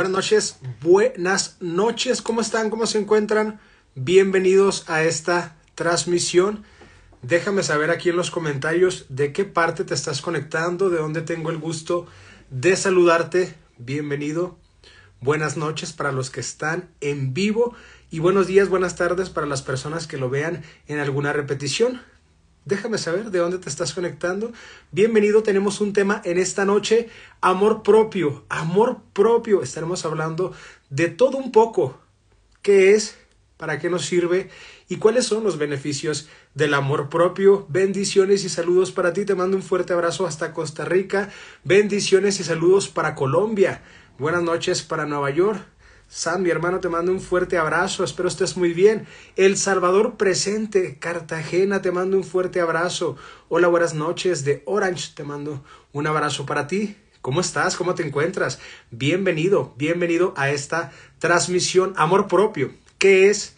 Buenas noches, buenas noches, ¿cómo están? ¿Cómo se encuentran? Bienvenidos a esta transmisión. Déjame saber aquí en los comentarios de qué parte te estás conectando, de dónde tengo el gusto de saludarte. Bienvenido. Buenas noches para los que están en vivo y buenos días, buenas tardes para las personas que lo vean en alguna repetición déjame saber de dónde te estás conectando. Bienvenido, tenemos un tema en esta noche, amor propio, amor propio. Estaremos hablando de todo un poco, qué es, para qué nos sirve y cuáles son los beneficios del amor propio. Bendiciones y saludos para ti, te mando un fuerte abrazo hasta Costa Rica. Bendiciones y saludos para Colombia. Buenas noches para Nueva York. Sam, mi hermano, te mando un fuerte abrazo, espero estés muy bien. El Salvador presente, Cartagena, te mando un fuerte abrazo. Hola, buenas noches de Orange, te mando un abrazo para ti. ¿Cómo estás? ¿Cómo te encuentras? Bienvenido, bienvenido a esta transmisión Amor Propio. ¿Qué es?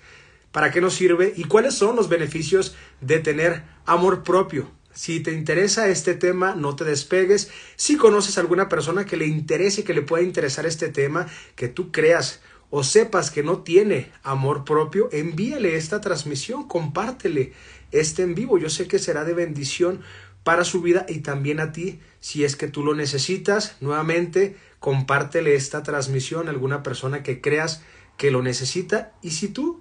¿Para qué nos sirve? ¿Y cuáles son los beneficios de tener amor propio? Si te interesa este tema, no te despegues. Si conoces a alguna persona que le interese, que le pueda interesar este tema, que tú creas o sepas que no tiene amor propio, envíale esta transmisión, compártele este en vivo. Yo sé que será de bendición para su vida y también a ti si es que tú lo necesitas. Nuevamente, compártele esta transmisión a alguna persona que creas que lo necesita y si tú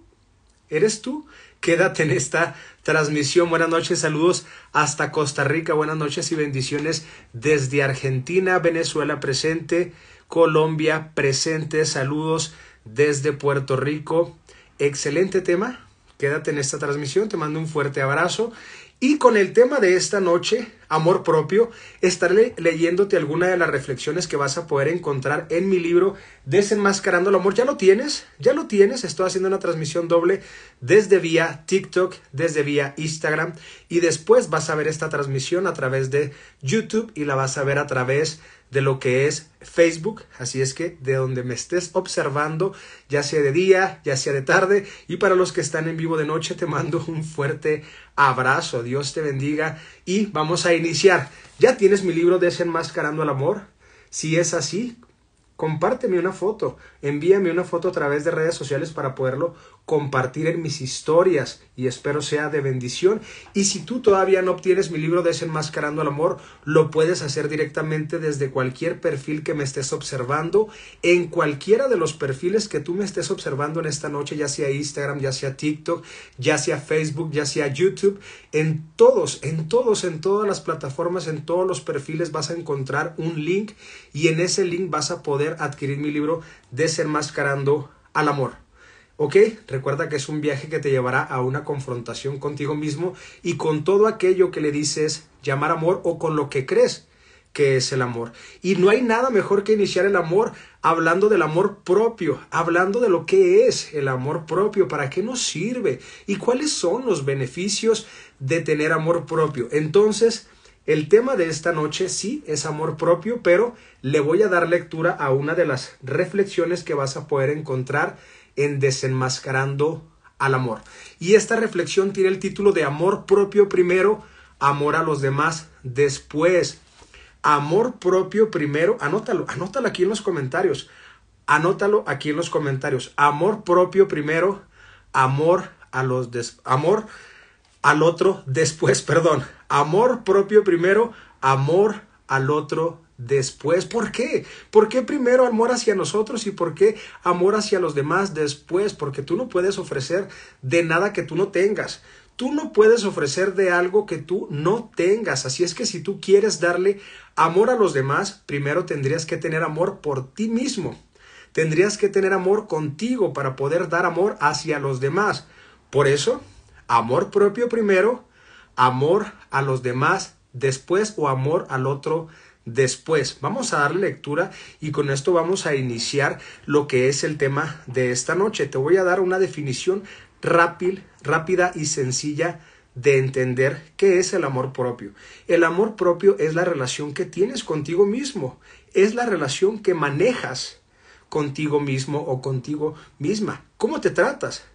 eres tú Quédate en esta transmisión. Buenas noches, saludos hasta Costa Rica. Buenas noches y bendiciones desde Argentina, Venezuela presente, Colombia presente. Saludos desde Puerto Rico. Excelente tema. Quédate en esta transmisión. Te mando un fuerte abrazo. Y con el tema de esta noche, amor propio, estaré leyéndote alguna de las reflexiones que vas a poder encontrar en mi libro Desenmascarando el Amor. ¿Ya lo tienes? ¿Ya lo tienes? Estoy haciendo una transmisión doble desde vía TikTok, desde vía Instagram y después vas a ver esta transmisión a través de YouTube y la vas a ver a través de lo que es Facebook, así es que de donde me estés observando, ya sea de día, ya sea de tarde, y para los que están en vivo de noche, te mando un fuerte abrazo, Dios te bendiga y vamos a iniciar. ¿Ya tienes mi libro de Desenmascarando el Amor? Si es así, compárteme una foto, envíame una foto a través de redes sociales para poderlo compartir en mis historias y espero sea de bendición. Y si tú todavía no obtienes mi libro Desenmascarando al Amor, lo puedes hacer directamente desde cualquier perfil que me estés observando, en cualquiera de los perfiles que tú me estés observando en esta noche, ya sea Instagram, ya sea TikTok, ya sea Facebook, ya sea YouTube, en todos, en todos, en todas las plataformas, en todos los perfiles vas a encontrar un link y en ese link vas a poder adquirir mi libro Desenmascarando al Amor. ¿Ok? Recuerda que es un viaje que te llevará a una confrontación contigo mismo y con todo aquello que le dices llamar amor o con lo que crees que es el amor. Y no hay nada mejor que iniciar el amor hablando del amor propio, hablando de lo que es el amor propio, para qué nos sirve y cuáles son los beneficios de tener amor propio. Entonces, el tema de esta noche sí es amor propio, pero le voy a dar lectura a una de las reflexiones que vas a poder encontrar en desenmascarando al amor. Y esta reflexión tiene el título de Amor propio primero, amor a los demás después. Amor propio primero, anótalo, anótalo aquí en los comentarios. Anótalo aquí en los comentarios. Amor propio primero, amor a los des amor al otro después, perdón. Amor propio primero, amor al otro después. ¿Por qué? ¿Por qué primero amor hacia nosotros y por qué amor hacia los demás después? Porque tú no puedes ofrecer de nada que tú no tengas. Tú no puedes ofrecer de algo que tú no tengas. Así es que si tú quieres darle amor a los demás, primero tendrías que tener amor por ti mismo. Tendrías que tener amor contigo para poder dar amor hacia los demás. Por eso, amor propio primero, amor a los demás después o amor al otro después. Vamos a dar lectura y con esto vamos a iniciar lo que es el tema de esta noche. Te voy a dar una definición rápida, rápida y sencilla de entender qué es el amor propio. El amor propio es la relación que tienes contigo mismo, es la relación que manejas contigo mismo o contigo misma. ¿Cómo te tratas?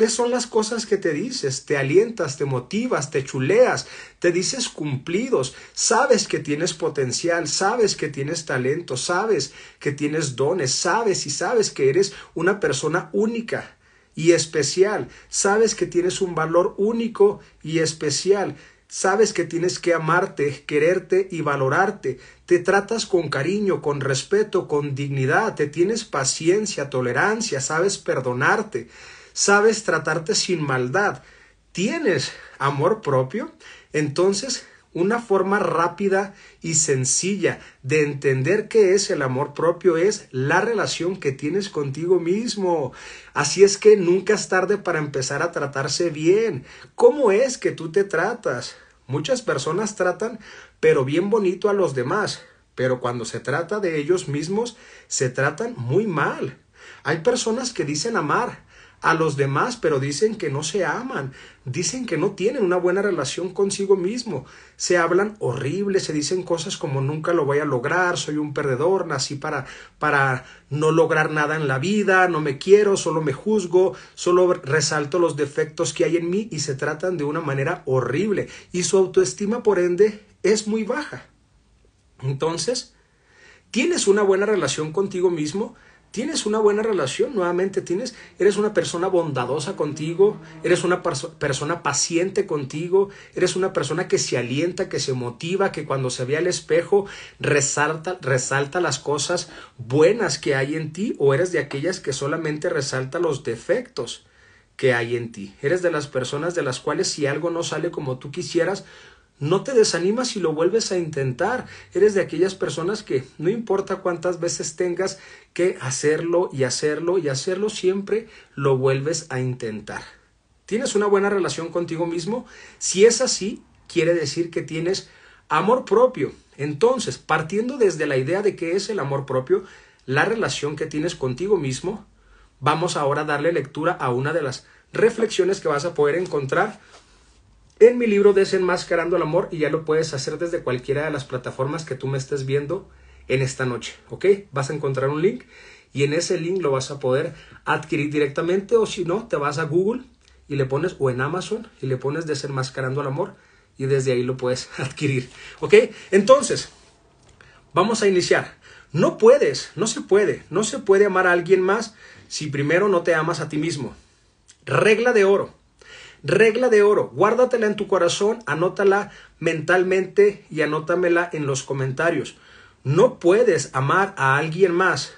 ¿Qué son las cosas que te dices? Te alientas, te motivas, te chuleas, te dices cumplidos, sabes que tienes potencial, sabes que tienes talento, sabes que tienes dones, sabes y sabes que eres una persona única y especial, sabes que tienes un valor único y especial, sabes que tienes que amarte, quererte y valorarte, te tratas con cariño, con respeto, con dignidad, te tienes paciencia, tolerancia, sabes perdonarte sabes tratarte sin maldad, tienes amor propio, entonces una forma rápida y sencilla de entender qué es el amor propio es la relación que tienes contigo mismo. Así es que nunca es tarde para empezar a tratarse bien. ¿Cómo es que tú te tratas? Muchas personas tratan, pero bien bonito a los demás, pero cuando se trata de ellos mismos, se tratan muy mal. Hay personas que dicen amar, a los demás, pero dicen que no se aman, dicen que no tienen una buena relación consigo mismo, se hablan horrible, se dicen cosas como nunca lo voy a lograr, soy un perdedor, nací para, para no lograr nada en la vida, no me quiero, solo me juzgo, solo resalto los defectos que hay en mí y se tratan de una manera horrible y su autoestima por ende es muy baja. Entonces, ¿tienes una buena relación contigo mismo? tienes una buena relación, nuevamente tienes, eres una persona bondadosa contigo, eres una persona paciente contigo, eres una persona que se alienta, que se motiva, que cuando se ve al espejo resalta, resalta las cosas buenas que hay en ti o eres de aquellas que solamente resalta los defectos que hay en ti. Eres de las personas de las cuales si algo no sale como tú quisieras, no te desanimas y lo vuelves a intentar. Eres de aquellas personas que no importa cuántas veces tengas que hacerlo y hacerlo y hacerlo, siempre lo vuelves a intentar. ¿Tienes una buena relación contigo mismo? Si es así, quiere decir que tienes amor propio. Entonces, partiendo desde la idea de qué es el amor propio, la relación que tienes contigo mismo, vamos ahora a darle lectura a una de las reflexiones que vas a poder encontrar en mi libro Desenmascarando el Amor y ya lo puedes hacer desde cualquiera de las plataformas que tú me estés viendo en esta noche, ¿ok? Vas a encontrar un link y en ese link lo vas a poder adquirir directamente o si no, te vas a Google y le pones o en Amazon y le pones Desenmascarando el Amor y desde ahí lo puedes adquirir, ¿ok? Entonces, vamos a iniciar. No puedes, no se puede, no se puede amar a alguien más si primero no te amas a ti mismo. Regla de oro. Regla de oro, guárdatela en tu corazón, anótala mentalmente y anótamela en los comentarios. No puedes amar a alguien más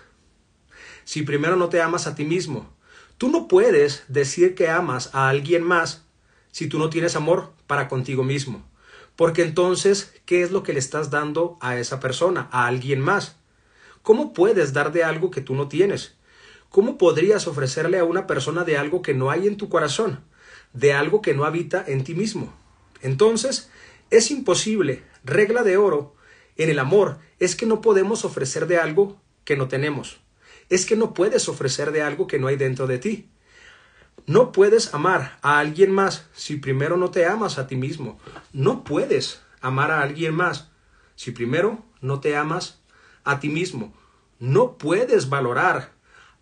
si primero no te amas a ti mismo. Tú no puedes decir que amas a alguien más si tú no tienes amor para contigo mismo. Porque entonces, ¿qué es lo que le estás dando a esa persona, a alguien más? ¿Cómo puedes dar de algo que tú no tienes? ¿Cómo podrías ofrecerle a una persona de algo que no hay en tu corazón? de algo que no habita en ti mismo. Entonces, es imposible, regla de oro, en el amor es que no podemos ofrecer de algo que no tenemos. Es que no puedes ofrecer de algo que no hay dentro de ti. No puedes amar a alguien más si primero no te amas a ti mismo. No puedes amar a alguien más si primero no te amas a ti mismo. No puedes valorar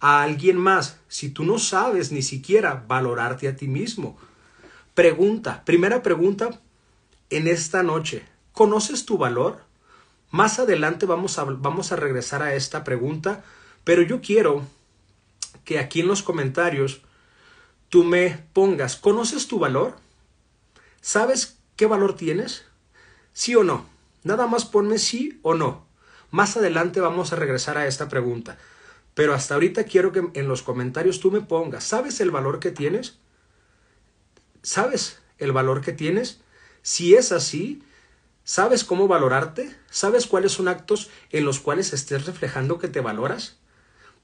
a alguien más si tú no sabes ni siquiera valorarte a ti mismo? Pregunta, primera pregunta en esta noche, ¿conoces tu valor? Más adelante vamos a, vamos a regresar a esta pregunta, pero yo quiero que aquí en los comentarios tú me pongas, ¿conoces tu valor? ¿Sabes qué valor tienes? ¿Sí o no? Nada más ponme sí o no. Más adelante vamos a regresar a esta pregunta. Pero hasta ahorita quiero que en los comentarios tú me pongas, ¿sabes el valor que tienes? ¿Sabes el valor que tienes? Si es así, ¿sabes cómo valorarte? ¿Sabes cuáles son actos en los cuales estés reflejando que te valoras?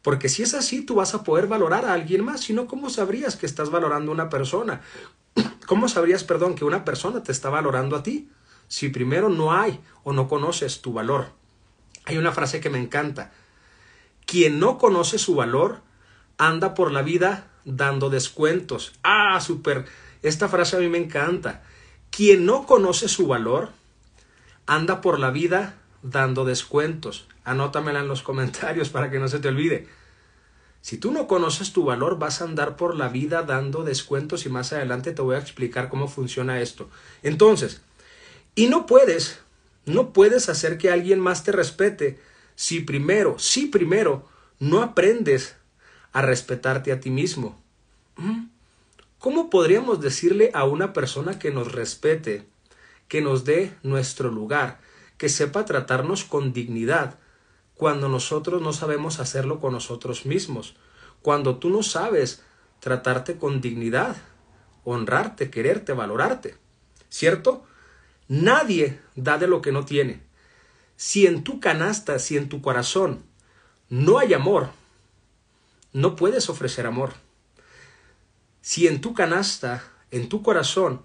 Porque si es así, tú vas a poder valorar a alguien más, si no, ¿cómo sabrías que estás valorando a una persona? ¿Cómo sabrías, perdón, que una persona te está valorando a ti? Si primero no hay o no conoces tu valor. Hay una frase que me encanta quien no conoce su valor anda por la vida dando descuentos. Ah, super. Esta frase a mí me encanta. Quien no conoce su valor anda por la vida dando descuentos. Anótamela en los comentarios para que no se te olvide. Si tú no conoces tu valor, vas a andar por la vida dando descuentos y más adelante te voy a explicar cómo funciona esto. Entonces, y no puedes, no puedes hacer que alguien más te respete si primero, si primero no aprendes a respetarte a ti mismo. ¿Cómo podríamos decirle a una persona que nos respete, que nos dé nuestro lugar, que sepa tratarnos con dignidad, cuando nosotros no sabemos hacerlo con nosotros mismos, cuando tú no sabes tratarte con dignidad, honrarte, quererte, valorarte? ¿Cierto? Nadie da de lo que no tiene. Si en tu canasta, si en tu corazón no hay amor, no puedes ofrecer amor. Si en tu canasta, en tu corazón,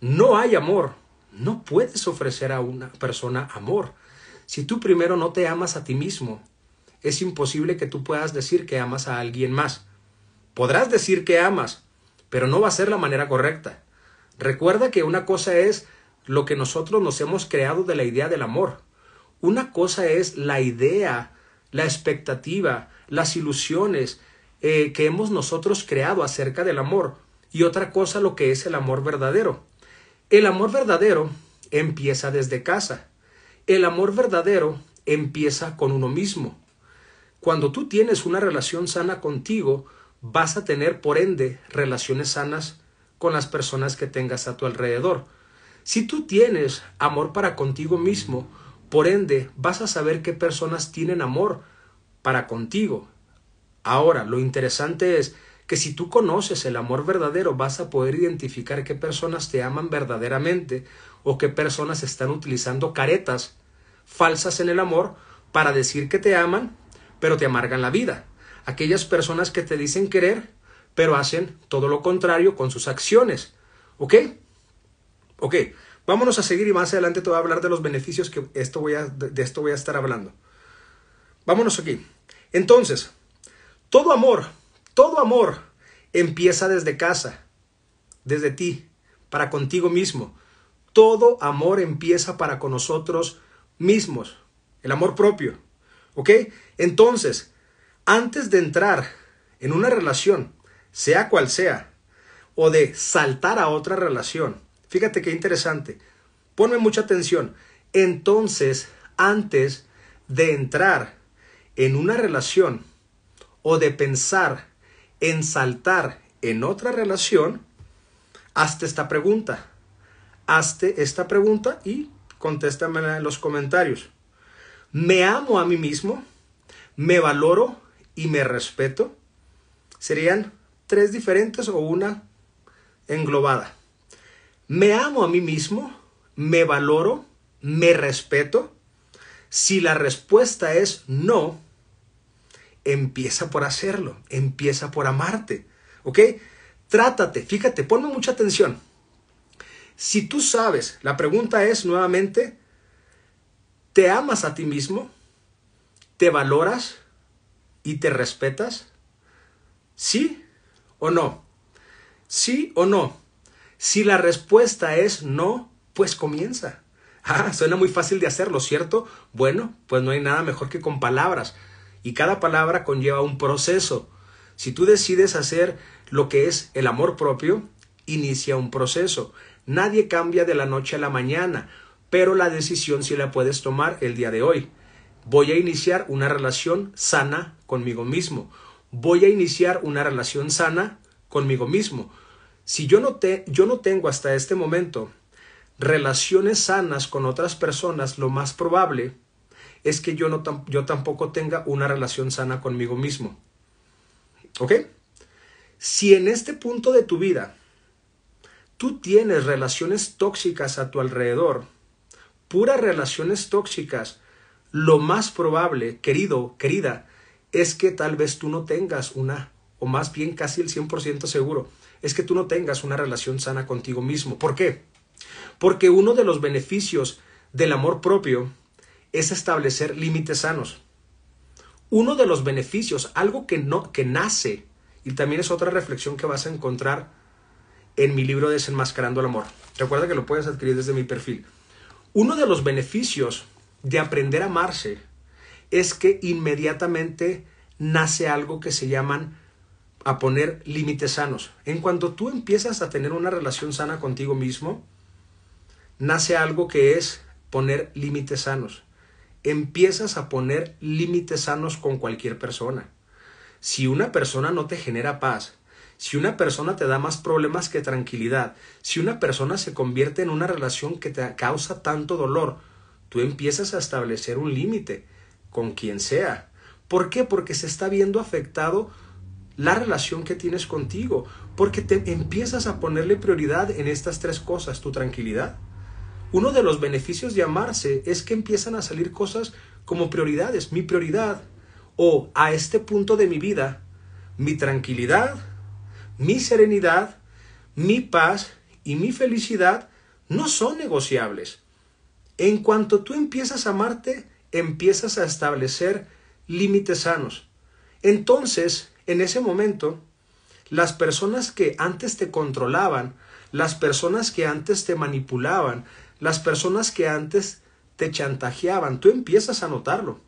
no hay amor, no puedes ofrecer a una persona amor. Si tú primero no te amas a ti mismo, es imposible que tú puedas decir que amas a alguien más. Podrás decir que amas, pero no va a ser la manera correcta. Recuerda que una cosa es lo que nosotros nos hemos creado de la idea del amor una cosa es la idea, la expectativa, las ilusiones eh, que hemos nosotros creado acerca del amor y otra cosa lo que es el amor verdadero. El amor verdadero empieza desde casa. El amor verdadero empieza con uno mismo. Cuando tú tienes una relación sana contigo, vas a tener por ende relaciones sanas con las personas que tengas a tu alrededor. Si tú tienes amor para contigo mismo, por ende, vas a saber qué personas tienen amor para contigo. Ahora, lo interesante es que si tú conoces el amor verdadero, vas a poder identificar qué personas te aman verdaderamente o qué personas están utilizando caretas falsas en el amor para decir que te aman, pero te amargan la vida. Aquellas personas que te dicen querer, pero hacen todo lo contrario con sus acciones. ¿Ok? ¿Ok? Vámonos a seguir y más adelante te voy a hablar de los beneficios que esto voy a, de esto voy a estar hablando. Vámonos aquí. Entonces, todo amor, todo amor empieza desde casa, desde ti, para contigo mismo. Todo amor empieza para con nosotros mismos, el amor propio. ¿Ok? Entonces, antes de entrar en una relación, sea cual sea, o de saltar a otra relación, Fíjate qué interesante. Ponme mucha atención. Entonces, antes de entrar en una relación o de pensar en saltar en otra relación, hazte esta pregunta. Hazte esta pregunta y contéstame en los comentarios. ¿Me amo a mí mismo? ¿Me valoro y me respeto? Serían tres diferentes o una englobada. Me amo a mí mismo, me valoro, me respeto. Si la respuesta es no, empieza por hacerlo, empieza por amarte, ¿ok? Trátate, fíjate, ponme mucha atención. Si tú sabes, la pregunta es nuevamente, ¿te amas a ti mismo? ¿Te valoras y te respetas? ¿Sí o no? ¿Sí o no? Si la respuesta es no, pues comienza. Ah, suena muy fácil de hacerlo, ¿cierto? Bueno, pues no hay nada mejor que con palabras. Y cada palabra conlleva un proceso. Si tú decides hacer lo que es el amor propio, inicia un proceso. Nadie cambia de la noche a la mañana, pero la decisión sí la puedes tomar el día de hoy. Voy a iniciar una relación sana conmigo mismo. Voy a iniciar una relación sana conmigo mismo. Si yo no, yo no tengo hasta este momento relaciones sanas con otras personas, lo más probable es que yo, yo tampoco tenga una relación sana conmigo mismo. ¿Ok? Si en este punto de tu vida tú tienes relaciones tóxicas a tu alrededor, puras relaciones tóxicas, lo más probable, querido, querida, es que tal vez tú no tengas una, o más bien casi el 100% seguro, es que tú no tengas una relación sana contigo mismo. ¿Por qué? Porque uno de los beneficios del amor propio es establecer límites sanos. Uno de los beneficios, algo que, no, que nace, y también es otra reflexión que vas a encontrar en mi libro Desenmascarando el Amor. Recuerda que lo puedes adquirir desde mi perfil. Uno de los beneficios de aprender a amarse es que inmediatamente nace algo que se llaman a poner límites sanos. En cuanto tú empiezas a tener una relación sana contigo mismo, nace algo que es poner límites sanos. Empiezas a poner límites sanos con cualquier persona. Si una persona no te genera paz, si una persona te da más problemas que tranquilidad, si una persona se convierte en una relación que te causa tanto dolor, tú empiezas a establecer un límite con quien sea. ¿Por qué? Porque se está viendo afectado la relación que tienes contigo, porque te empiezas a ponerle prioridad en estas tres cosas, tu tranquilidad. Uno de los beneficios de amarse es que empiezan a salir cosas como prioridades, mi prioridad o a este punto de mi vida, mi tranquilidad, mi serenidad, mi paz y mi felicidad no son negociables. En cuanto tú empiezas a amarte, empiezas a establecer límites sanos. Entonces, en ese momento, las personas que antes te controlaban, las personas que antes te manipulaban, las personas que antes te chantajeaban, tú empiezas a notarlo.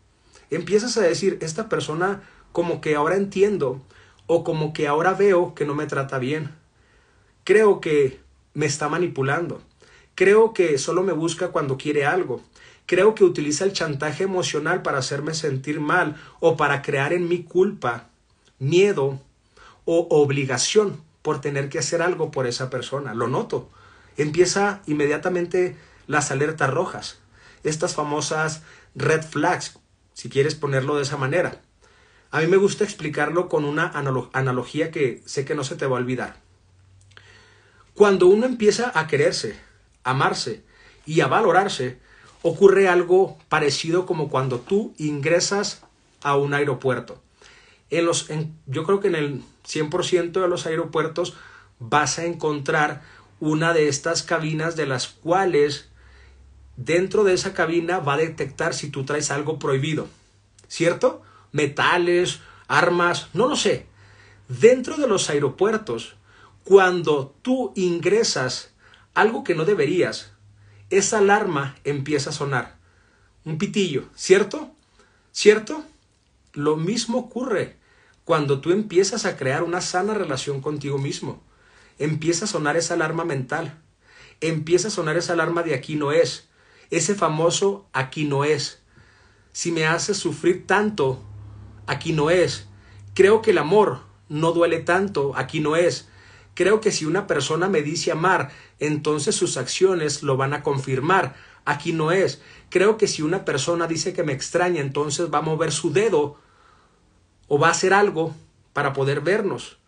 Empiezas a decir, esta persona como que ahora entiendo o como que ahora veo que no me trata bien. Creo que me está manipulando. Creo que solo me busca cuando quiere algo. Creo que utiliza el chantaje emocional para hacerme sentir mal o para crear en mí culpa miedo o obligación por tener que hacer algo por esa persona. Lo noto. Empieza inmediatamente las alertas rojas, estas famosas red flags, si quieres ponerlo de esa manera. A mí me gusta explicarlo con una analogía que sé que no se te va a olvidar. Cuando uno empieza a quererse, amarse y a valorarse, ocurre algo parecido como cuando tú ingresas a un aeropuerto los, en, yo creo que en el 100% de los aeropuertos vas a encontrar una de estas cabinas de las cuales dentro de esa cabina va a detectar si tú traes algo prohibido, ¿cierto? Metales, armas, no lo sé. Dentro de los aeropuertos, cuando tú ingresas algo que no deberías, esa alarma empieza a sonar. Un pitillo, ¿cierto? ¿Cierto? Lo mismo ocurre cuando tú empiezas a crear una sana relación contigo mismo. Empieza a sonar esa alarma mental. Empieza a sonar esa alarma de aquí no es. Ese famoso aquí no es. Si me haces sufrir tanto, aquí no es. Creo que el amor no duele tanto, aquí no es. Creo que si una persona me dice amar, entonces sus acciones lo van a confirmar. Aquí no es. Creo que si una persona dice que me extraña, entonces va a mover su dedo o va a hacer algo para poder vernos.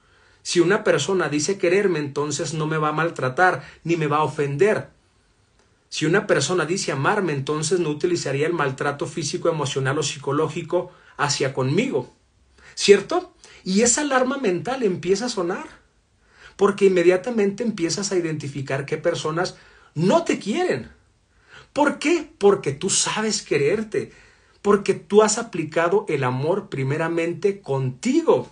Si una persona dice quererme, entonces no me va a maltratar ni me va a ofender. Si una persona dice amarme, entonces no utilizaría el maltrato físico, emocional o psicológico hacia conmigo. ¿Cierto? Y esa alarma mental empieza a sonar, porque inmediatamente empiezas a identificar qué personas no te quieren. ¿Por qué? Porque tú sabes quererte, porque tú has aplicado el amor primeramente contigo.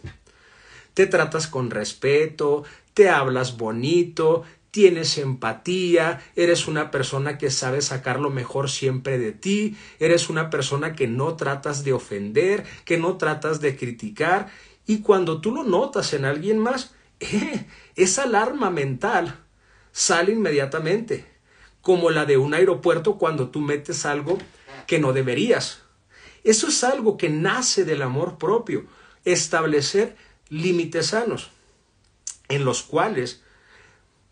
Te tratas con respeto, te hablas bonito, tienes empatía, eres una persona que sabe sacar lo mejor siempre de ti, eres una persona que no tratas de ofender, que no tratas de criticar, y cuando tú lo notas en alguien más, eh, esa alarma mental sale inmediatamente, como la de un aeropuerto cuando tú metes algo que no deberías. Eso es algo que nace del amor propio, establecer límites sanos, en los cuales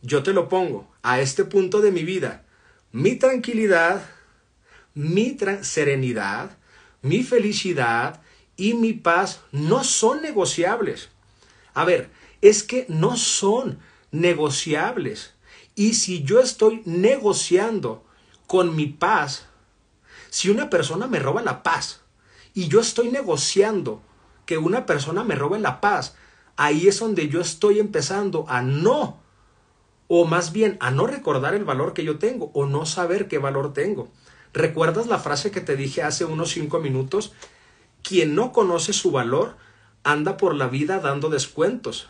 yo te lo pongo a este punto de mi vida, mi tranquilidad, mi serenidad, mi felicidad y mi paz no son negociables. A ver, es que no son negociables. Y si yo estoy negociando con mi paz, si una persona me roba la paz, y yo estoy negociando que una persona me robe la paz, ahí es donde yo estoy empezando a no, o más bien a no recordar el valor que yo tengo o no saber qué valor tengo. ¿Recuerdas la frase que te dije hace unos cinco minutos? Quien no conoce su valor anda por la vida dando descuentos.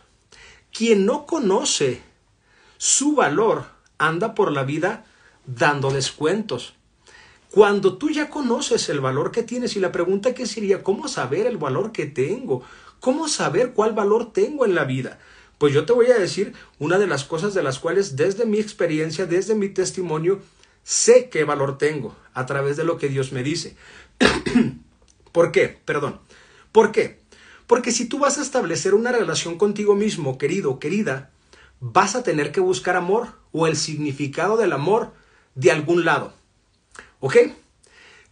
Quien no conoce su valor anda por la vida dando descuentos. Cuando tú ya conoces el valor que tienes y la pregunta que sería, ¿cómo saber el valor que tengo? ¿Cómo saber cuál valor tengo en la vida? Pues yo te voy a decir una de las cosas de las cuales desde mi experiencia, desde mi testimonio, sé qué valor tengo a través de lo que Dios me dice. ¿Por qué? Perdón. ¿Por qué? Porque si tú vas a establecer una relación contigo mismo, querido, querida, vas a tener que buscar amor o el significado del amor de algún lado. ¿Ok?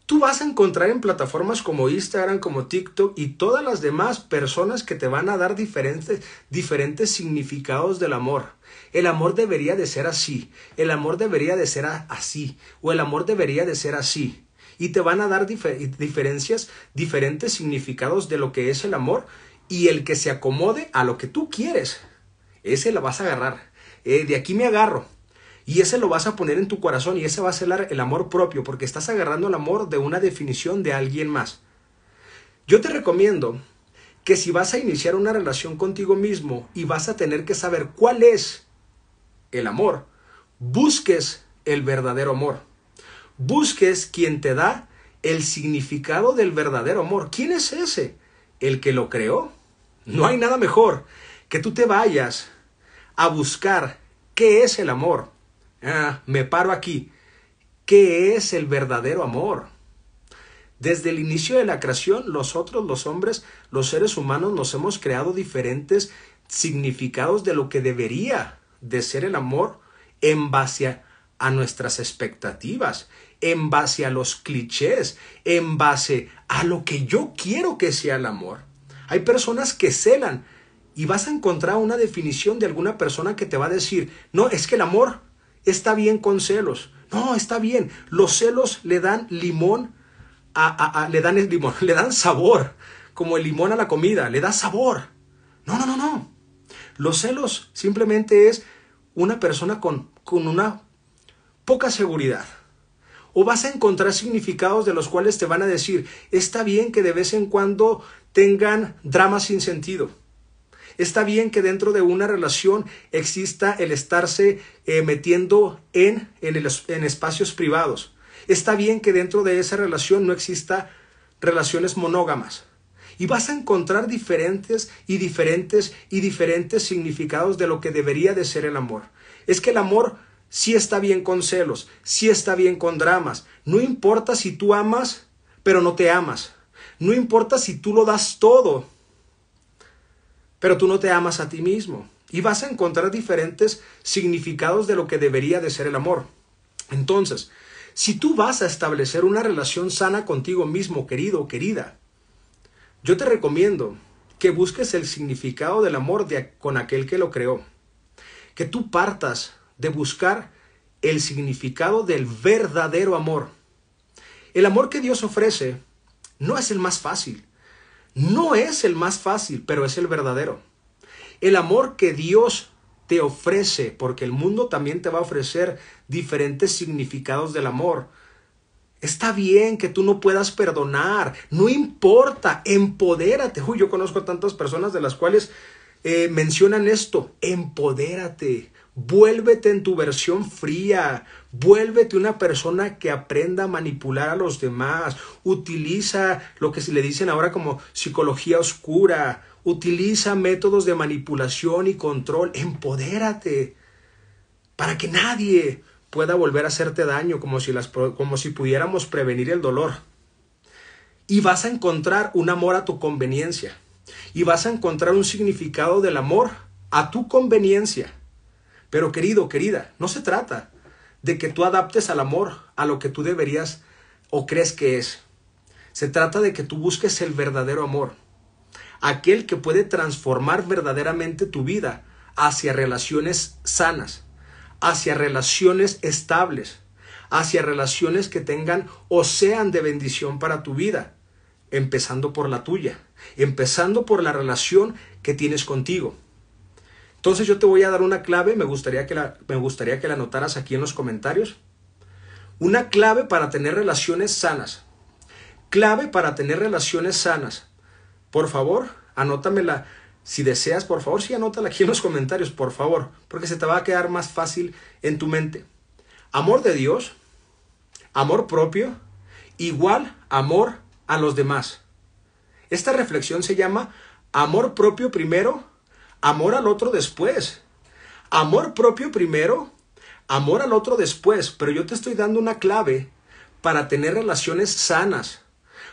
Tú vas a encontrar en plataformas como Instagram, como TikTok y todas las demás personas que te van a dar diferentes, diferentes significados del amor. El amor debería de ser así, el amor debería de ser así, o el amor debería de ser así. Y te van a dar diferencias, diferentes significados de lo que es el amor y el que se acomode a lo que tú quieres. Ese la vas a agarrar. Eh, de aquí me agarro. Y ese lo vas a poner en tu corazón y ese va a ser el amor propio, porque estás agarrando el amor de una definición de alguien más. Yo te recomiendo que si vas a iniciar una relación contigo mismo y vas a tener que saber cuál es el amor, busques el verdadero amor. Busques quien te da el significado del verdadero amor. ¿Quién es ese? El que lo creó. No hay nada mejor que tú te vayas a buscar qué es el amor Ah. me paro aquí. ¿Qué es el verdadero amor? Desde el inicio de la creación, nosotros los hombres, los seres humanos, nos hemos creado diferentes significados de lo que debería de ser el amor en base a, a nuestras expectativas, en base a los clichés, en base a lo que yo quiero que sea el amor. Hay personas que celan y vas a encontrar una definición de alguna persona que te va a decir, no, es que el amor Está bien con celos. No, está bien. Los celos le dan limón, a, le dan limón, le dan sabor, como el limón a la comida, le da sabor. No, no, no, no. Los celos simplemente es una persona con, con una poca seguridad. O vas a encontrar significados de los cuales te van a decir, está bien que de vez en cuando tengan dramas sin sentido. Está bien que dentro de una relación exista el estarse eh, metiendo en, en espacios privados. Está bien que dentro de esa relación no exista relaciones monógamas. Y vas a encontrar diferentes y diferentes y diferentes significados de lo que debería de ser el amor. Es que el amor sí está bien con celos, sí está bien con dramas. No importa si tú amas, pero no te amas. No importa si tú lo das todo, pero tú no te amas a ti mismo. Y vas a encontrar diferentes significados de lo que debería de ser el amor. Entonces, si tú vas a establecer una relación sana contigo mismo, querido o querida, yo te recomiendo que busques el significado del amor con aquel que lo creó. Que tú partas de buscar el significado del verdadero amor. El amor que Dios ofrece no es el más fácil, no es el más fácil, pero es el verdadero. El amor que Dios te ofrece, porque el mundo también te va a ofrecer diferentes significados del amor. Está bien que tú no puedas perdonar, no importa, empodérate. Uy, yo conozco a tantas personas de las cuales eh, mencionan esto, empodérate, vuélvete en tu versión fría, Vuélvete una persona que aprenda a manipular a los demás. Utiliza lo que se le dicen ahora como psicología oscura. Utiliza métodos de manipulación y control. Empodérate para que nadie pueda volver a hacerte daño como si, las, como si pudiéramos prevenir el dolor. Y vas a encontrar un amor a tu conveniencia. Y vas a encontrar un significado del amor a tu conveniencia. Pero querido, querida, no se trata de que tú adaptes al amor a lo que tú deberías o crees que es. Se trata de que tú busques el verdadero amor, aquel que puede transformar verdaderamente tu vida hacia relaciones sanas, hacia relaciones estables, hacia relaciones que tengan o sean de bendición para tu vida, empezando por la tuya, empezando por la relación que tienes contigo. Entonces yo te voy a dar una clave, me gustaría que la, me gustaría que la anotaras aquí en los comentarios. Una clave para tener relaciones sanas. Clave para tener relaciones sanas. Por favor, anótamela. Si deseas, por favor, sí anótala aquí en los comentarios, por favor, porque se te va a quedar más fácil en tu mente. Amor de Dios, amor propio, igual amor a los demás. Esta reflexión se llama amor propio primero amor al otro después. Amor propio primero, amor al otro después. Pero yo te estoy dando una clave para tener relaciones sanas,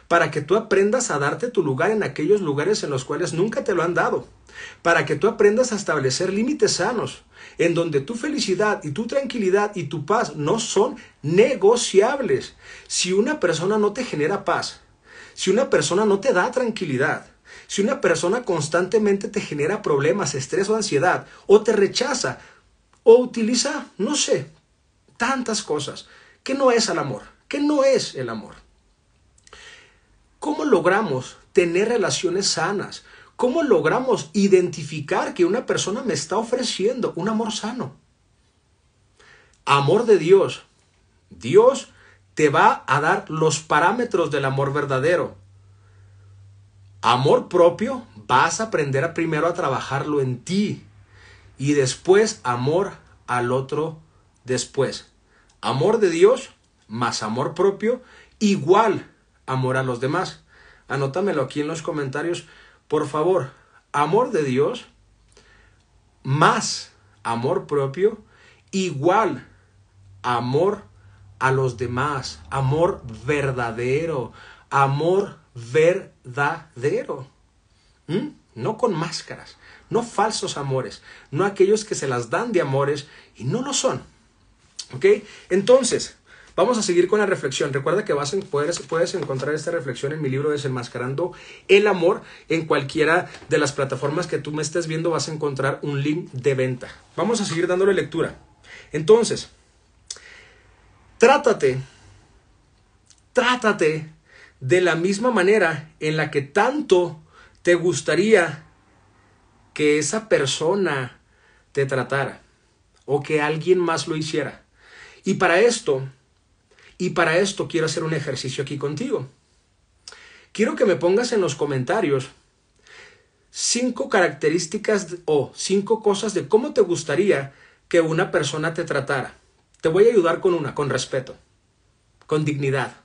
para que tú aprendas a darte tu lugar en aquellos lugares en los cuales nunca te lo han dado, para que tú aprendas a establecer límites sanos, en donde tu felicidad y tu tranquilidad y tu paz no son negociables. Si una persona no te genera paz, si una persona no te da tranquilidad, si una persona constantemente te genera problemas, estrés o ansiedad, o te rechaza, o utiliza, no sé, tantas cosas, ¿qué no es el amor? ¿Qué no es el amor? ¿Cómo logramos tener relaciones sanas? ¿Cómo logramos identificar que una persona me está ofreciendo un amor sano? Amor de Dios. Dios te va a dar los parámetros del amor verdadero amor propio, vas a aprender primero a trabajarlo en ti y después amor al otro después. Amor de Dios más amor propio igual amor a los demás. Anótamelo aquí en los comentarios, por favor. Amor de Dios más amor propio igual amor a los demás, amor verdadero, amor verdadero. ¿Mm? No con máscaras, no falsos amores, no aquellos que se las dan de amores y no lo son. ¿Ok? Entonces, vamos a seguir con la reflexión. Recuerda que vas a puedes encontrar esta reflexión en mi libro Desenmascarando el Amor. En cualquiera de las plataformas que tú me estés viendo vas a encontrar un link de venta. Vamos a seguir dándole lectura. Entonces, trátate, trátate de la misma manera en la que tanto te gustaría que esa persona te tratara o que alguien más lo hiciera. Y para esto, y para esto quiero hacer un ejercicio aquí contigo. Quiero que me pongas en los comentarios cinco características o cinco cosas de cómo te gustaría que una persona te tratara. Te voy a ayudar con una, con respeto, con dignidad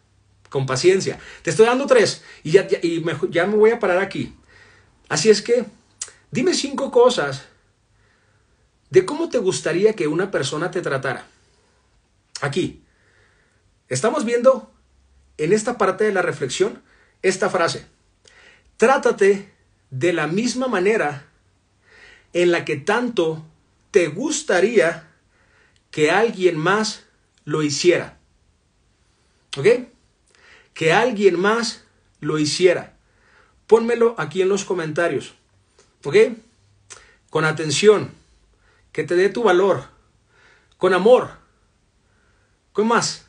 con paciencia. Te estoy dando tres y ya, me, me voy a parar aquí. Así es que, dime cinco cosas de cómo te gustaría que una persona te tratara. Aquí, estamos viendo en esta parte de la reflexión esta frase. Trátate de la misma manera en la que tanto te gustaría que alguien más lo hiciera. ¿Ok? que alguien más lo hiciera. Pónmelo aquí en los comentarios. ¿Ok? Con atención. Que te dé tu valor. Con amor. ¿Con más?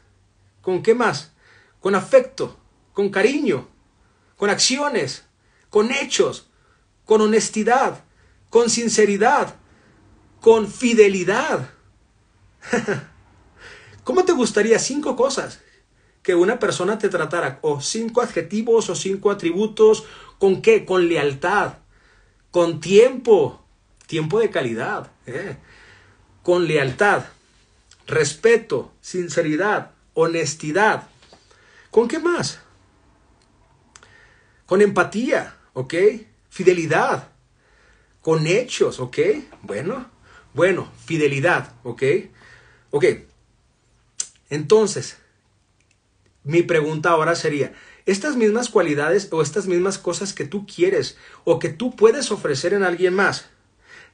¿Con qué más? Con afecto. Con cariño. Con acciones. Con hechos. Con honestidad. Con sinceridad. Con fidelidad. ¿Cómo te gustaría cinco cosas que una persona te tratara o cinco adjetivos o cinco atributos, ¿con qué? Con lealtad, con tiempo, tiempo de calidad, eh, con lealtad, respeto, sinceridad, honestidad. ¿Con qué más? Con empatía, ¿ok? Fidelidad, con hechos, ¿ok? Bueno, bueno, fidelidad, ¿ok? Ok, entonces, mi pregunta ahora sería, estas mismas cualidades o estas mismas cosas que tú quieres o que tú puedes ofrecer en alguien más,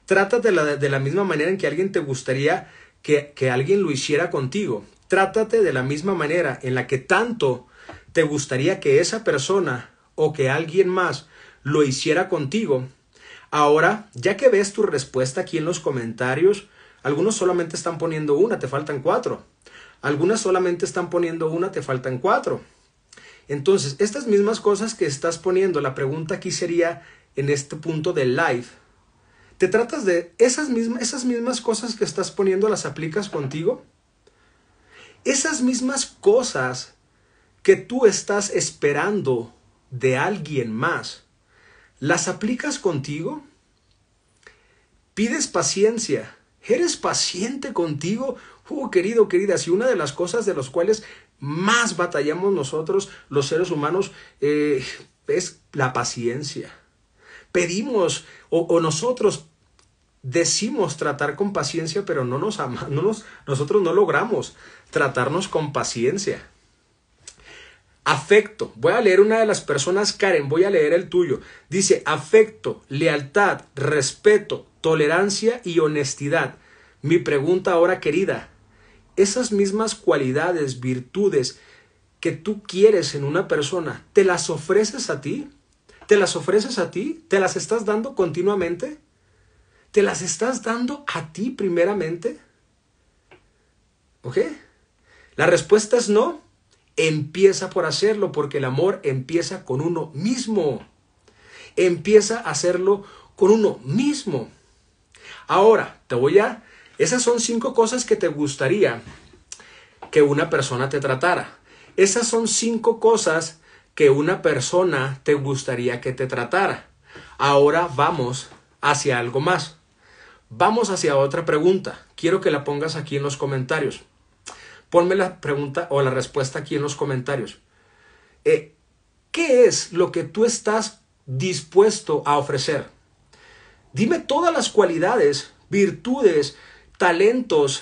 Trátate de, la misma manera en que alguien te gustaría que, que alguien lo hiciera contigo. Trátate de la misma manera en la que tanto te gustaría que esa persona o que alguien más lo hiciera contigo. Ahora, ya que ves tu respuesta aquí en los comentarios, algunos solamente están poniendo una, te faltan cuatro. Algunas solamente están poniendo una, te faltan cuatro. Entonces, estas mismas cosas que estás poniendo, la pregunta aquí sería en este punto del live. ¿Te tratas de esas mismas, esas mismas cosas que estás poniendo, las aplicas contigo? Esas mismas cosas que tú estás esperando de alguien más, ¿las aplicas contigo? ¿Pides paciencia? ¿Eres paciente contigo Uh, querido, querida, si una de las cosas de las cuales más batallamos nosotros, los seres humanos, eh, es la paciencia. Pedimos o, nosotros decimos tratar con paciencia, pero no nos, no nosotros no logramos tratarnos con paciencia. Afecto. Voy a leer una de las personas, Karen, voy a leer el tuyo. Dice, afecto, lealtad, respeto, tolerancia y honestidad. Mi pregunta ahora, querida, esas mismas cualidades, virtudes que tú quieres en una persona, ¿te las ofreces a ti? ¿Te las ofreces a ti? ¿Te las estás dando continuamente? ¿Te las estás dando a ti primeramente? ¿Ok? La respuesta es no. Empieza por hacerlo porque el amor empieza con uno mismo. Empieza a hacerlo con uno mismo. Ahora, te voy a esas son cinco cosas que te gustaría que una persona te tratara. Esas son cinco cosas que una persona te gustaría que te tratara. Ahora vamos hacia algo más. Vamos hacia otra pregunta. Quiero que la pongas aquí en los comentarios. Ponme la pregunta o la respuesta aquí en los comentarios. Eh, ¿Qué es lo que tú estás dispuesto a ofrecer? Dime todas las cualidades, virtudes, talentos,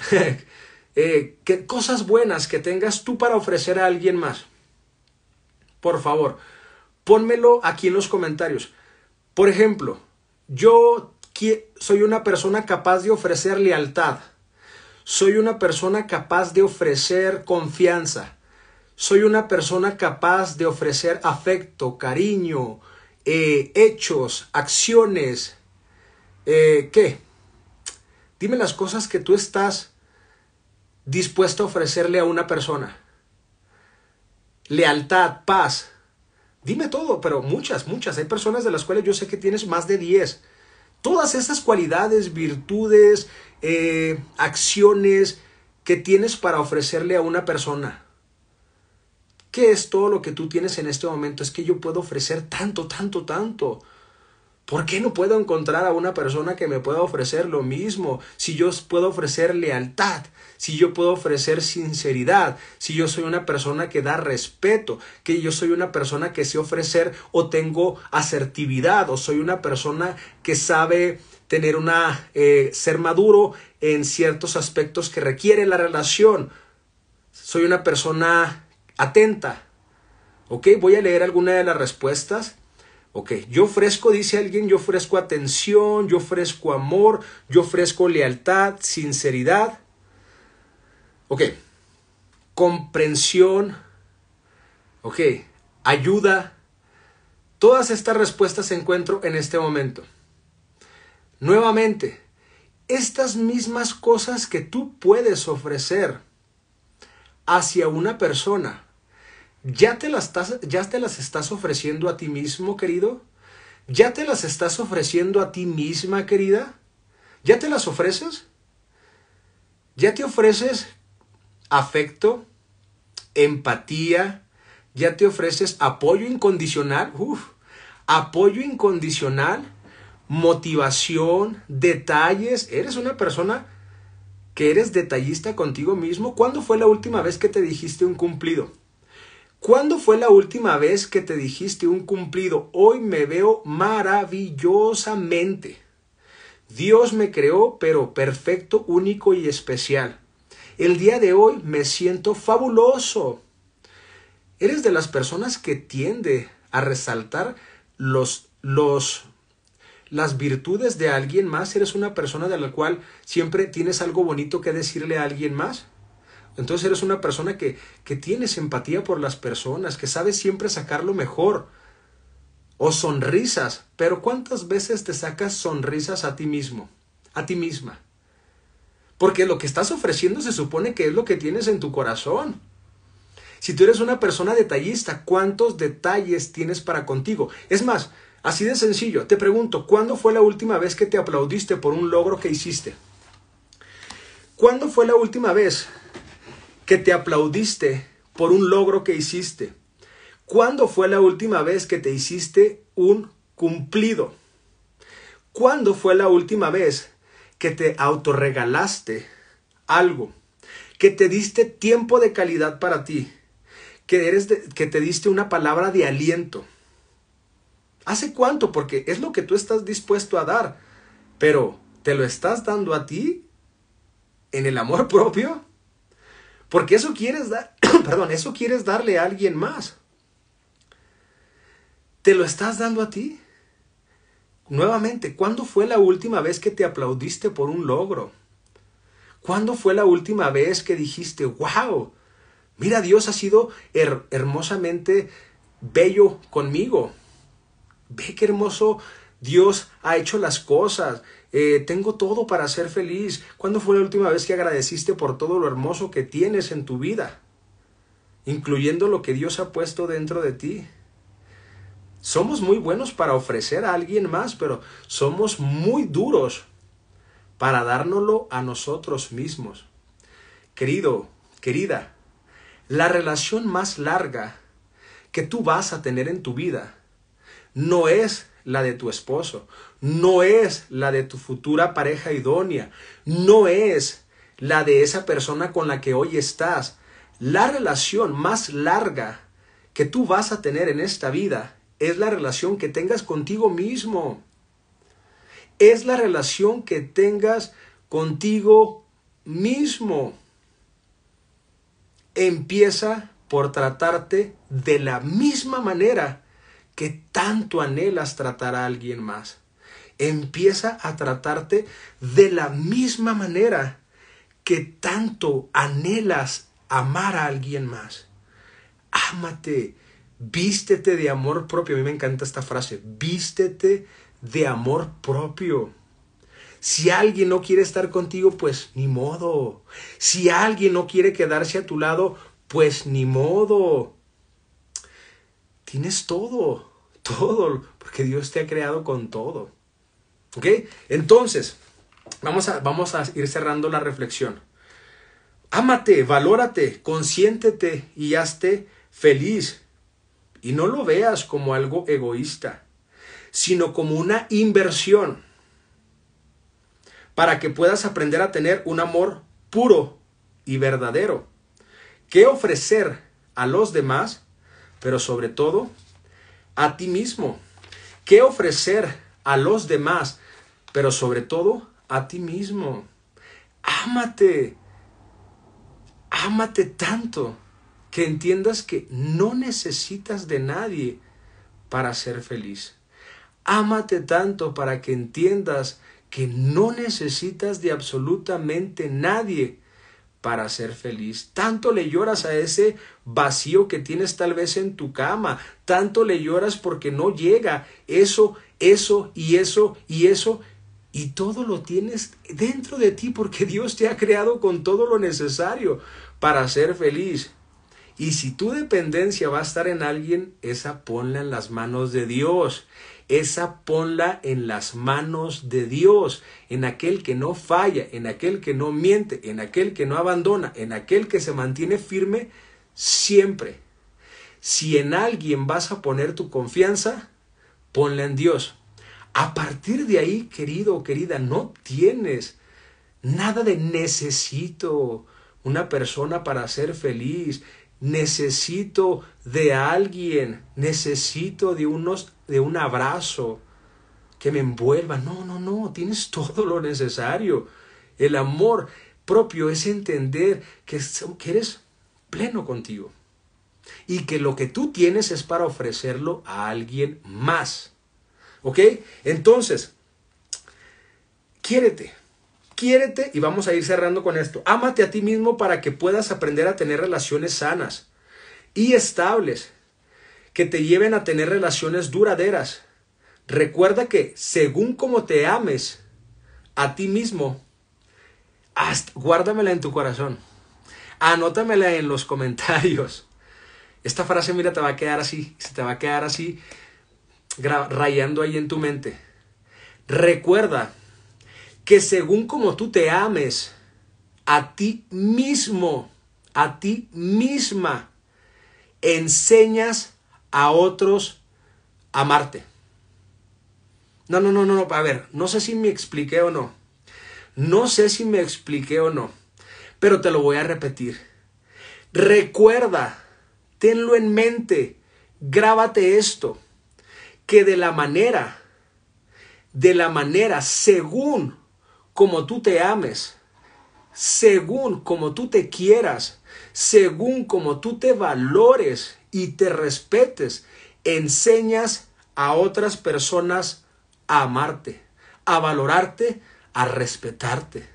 eh, cosas buenas que tengas tú para ofrecer a alguien más. Por favor, pónmelo aquí en los comentarios. Por ejemplo, yo soy una persona capaz de ofrecer lealtad. Soy una persona capaz de ofrecer confianza. Soy una persona capaz de ofrecer afecto, cariño, eh, hechos, acciones. Eh, ¿Qué? Dime las cosas que tú estás dispuesto a ofrecerle a una persona. Lealtad, paz. Dime todo, pero muchas, muchas. Hay personas de las cuales yo sé que tienes más de 10. Todas estas cualidades, virtudes, eh, acciones que tienes para ofrecerle a una persona. ¿Qué es todo lo que tú tienes en este momento? Es que yo puedo ofrecer tanto, tanto, tanto. ¿Por qué no puedo encontrar a una persona que me pueda ofrecer lo mismo? Si yo puedo ofrecer lealtad, si yo puedo ofrecer sinceridad, si yo soy una persona que da respeto, que yo soy una persona que sé ofrecer o tengo asertividad o soy una persona que sabe tener una eh, ser maduro en ciertos aspectos que requiere la relación. Soy una persona atenta. Ok, voy a leer alguna de las respuestas Ok, yo ofrezco, dice alguien, yo ofrezco atención, yo ofrezco amor, yo ofrezco lealtad, sinceridad. Ok, comprensión. Ok, ayuda. Todas estas respuestas encuentro en este momento. Nuevamente, estas mismas cosas que tú puedes ofrecer hacia una persona ¿Ya te, las estás, ¿Ya te las estás ofreciendo a ti mismo, querido? ¿Ya te las estás ofreciendo a ti misma, querida? ¿Ya te las ofreces? ¿Ya te ofreces afecto, empatía? ¿Ya te ofreces apoyo incondicional? Uf, apoyo incondicional, motivación, detalles. Eres una persona que eres detallista contigo mismo. ¿Cuándo fue la última vez que te dijiste un cumplido? ¿Cuándo fue la última vez que te dijiste un cumplido? Hoy me veo maravillosamente. Dios me creó, pero perfecto, único y especial. El día de hoy me siento fabuloso. Eres de las personas que tiende a resaltar los, los, las virtudes de alguien más. Eres una persona de la cual siempre tienes algo bonito que decirle a alguien más. Entonces eres una persona que, tienes empatía por las personas, que sabes siempre sacar lo mejor. O sonrisas, pero ¿cuántas veces te sacas sonrisas a ti mismo? A ti misma. Porque lo que estás ofreciendo se supone que es lo que tienes en tu corazón. Si tú eres una persona detallista, ¿cuántos detalles tienes para contigo? Es más, así de sencillo, te pregunto, ¿cuándo fue la última vez que te aplaudiste por un logro que hiciste? ¿Cuándo fue la última vez que te aplaudiste por un logro que hiciste? ¿Cuándo fue la última vez que te hiciste un cumplido? ¿Cuándo fue la última vez que te autorregalaste algo? Que te diste tiempo de calidad para ti. Que, eres que te diste una palabra de aliento. ¿Hace cuánto? Porque es lo que tú estás dispuesto a dar. Pero, ¿te lo estás dando a ti? ¿En el amor propio? Porque eso quieres dar, perdón, eso quieres darle a alguien más. ¿Te lo estás dando a ti? Nuevamente, ¿cuándo fue la última vez que te aplaudiste por un logro? ¿Cuándo fue la última vez que dijiste, wow, mira, Dios ha sido hermosamente bello conmigo? Ve qué hermoso Dios ha hecho las cosas. Eh, tengo todo para ser feliz. ¿Cuándo fue la última vez que agradeciste por todo lo hermoso que tienes en tu vida? Incluyendo lo que Dios ha puesto dentro de ti. Somos muy buenos para ofrecer a alguien más, pero somos muy duros para dárnoslo a nosotros mismos. Querido, querida, la relación más larga que tú vas a tener en tu vida no es la de tu esposo, no es la de tu futura pareja idónea, no es la de esa persona con la que hoy estás. La relación más larga que tú vas a tener en esta vida es la relación que tengas contigo mismo. Es la relación que tengas contigo mismo. Empieza por tratarte de la misma manera que tanto anhelas tratar a alguien más empieza a tratarte de la misma manera que tanto anhelas amar a alguien más. Ámate, vístete de amor propio. A mí me encanta esta frase, vístete de amor propio. Si alguien no quiere estar contigo, pues ni modo. Si alguien no quiere quedarse a tu lado, pues ni modo. Tienes todo, todo, porque Dios te ha creado con todo. Entonces, vamos a, vamos a ir cerrando la reflexión. Ámate, valórate, consiéntete y hazte feliz. Y no lo veas como algo egoísta, sino como una inversión para que puedas aprender a tener un amor puro y verdadero. ¿Qué ofrecer a los demás? Pero sobre todo, a ti mismo. ¿Qué ofrecer a los demás? pero sobre todo a ti mismo. Ámate. Ámate tanto que entiendas que no necesitas de nadie para ser feliz. Ámate tanto para que entiendas que no necesitas de absolutamente nadie para ser feliz. Tanto le lloras a ese vacío que tienes tal vez en tu cama, tanto le lloras porque no llega eso, eso y eso y eso y todo lo tienes dentro de ti porque Dios te ha creado con todo lo necesario para ser feliz. Y si tu dependencia va a estar en alguien, esa ponla en las manos de Dios. Esa ponla en las manos de Dios, en aquel que no falla, en aquel que no miente, en aquel que no abandona, en aquel que se mantiene firme siempre. Si en alguien vas a poner tu confianza, ponla en Dios, a partir de ahí, querido o querida, no tienes nada de necesito una persona para ser feliz, necesito de alguien, necesito de unos de un abrazo que me envuelva. No, no, no, tienes todo lo necesario. El amor propio es entender que, que eres pleno contigo y que lo que tú tienes es para ofrecerlo a alguien más. ¿Ok? Entonces, quiérete. Quiérete y vamos a ir cerrando con esto. Ámate a ti mismo para que puedas aprender a tener relaciones sanas y estables que te lleven a tener relaciones duraderas. Recuerda que según como te ames a ti mismo, guárdamela en tu corazón. Anótamela en los comentarios. Esta frase, mira, te va a quedar así, se te va a quedar así rayando ahí en tu mente. Recuerda que según como tú te ames a ti mismo, a ti misma, enseñas a otros a amarte. No, no, no, no, no, a ver, no sé si me expliqué o no. No sé si me expliqué o no, pero te lo voy a repetir. Recuerda, tenlo en mente, grábate esto que de la manera, de la manera, según como tú te ames, según como tú te quieras, según como tú te valores y te respetes, enseñas a otras personas a amarte, a valorarte, a respetarte.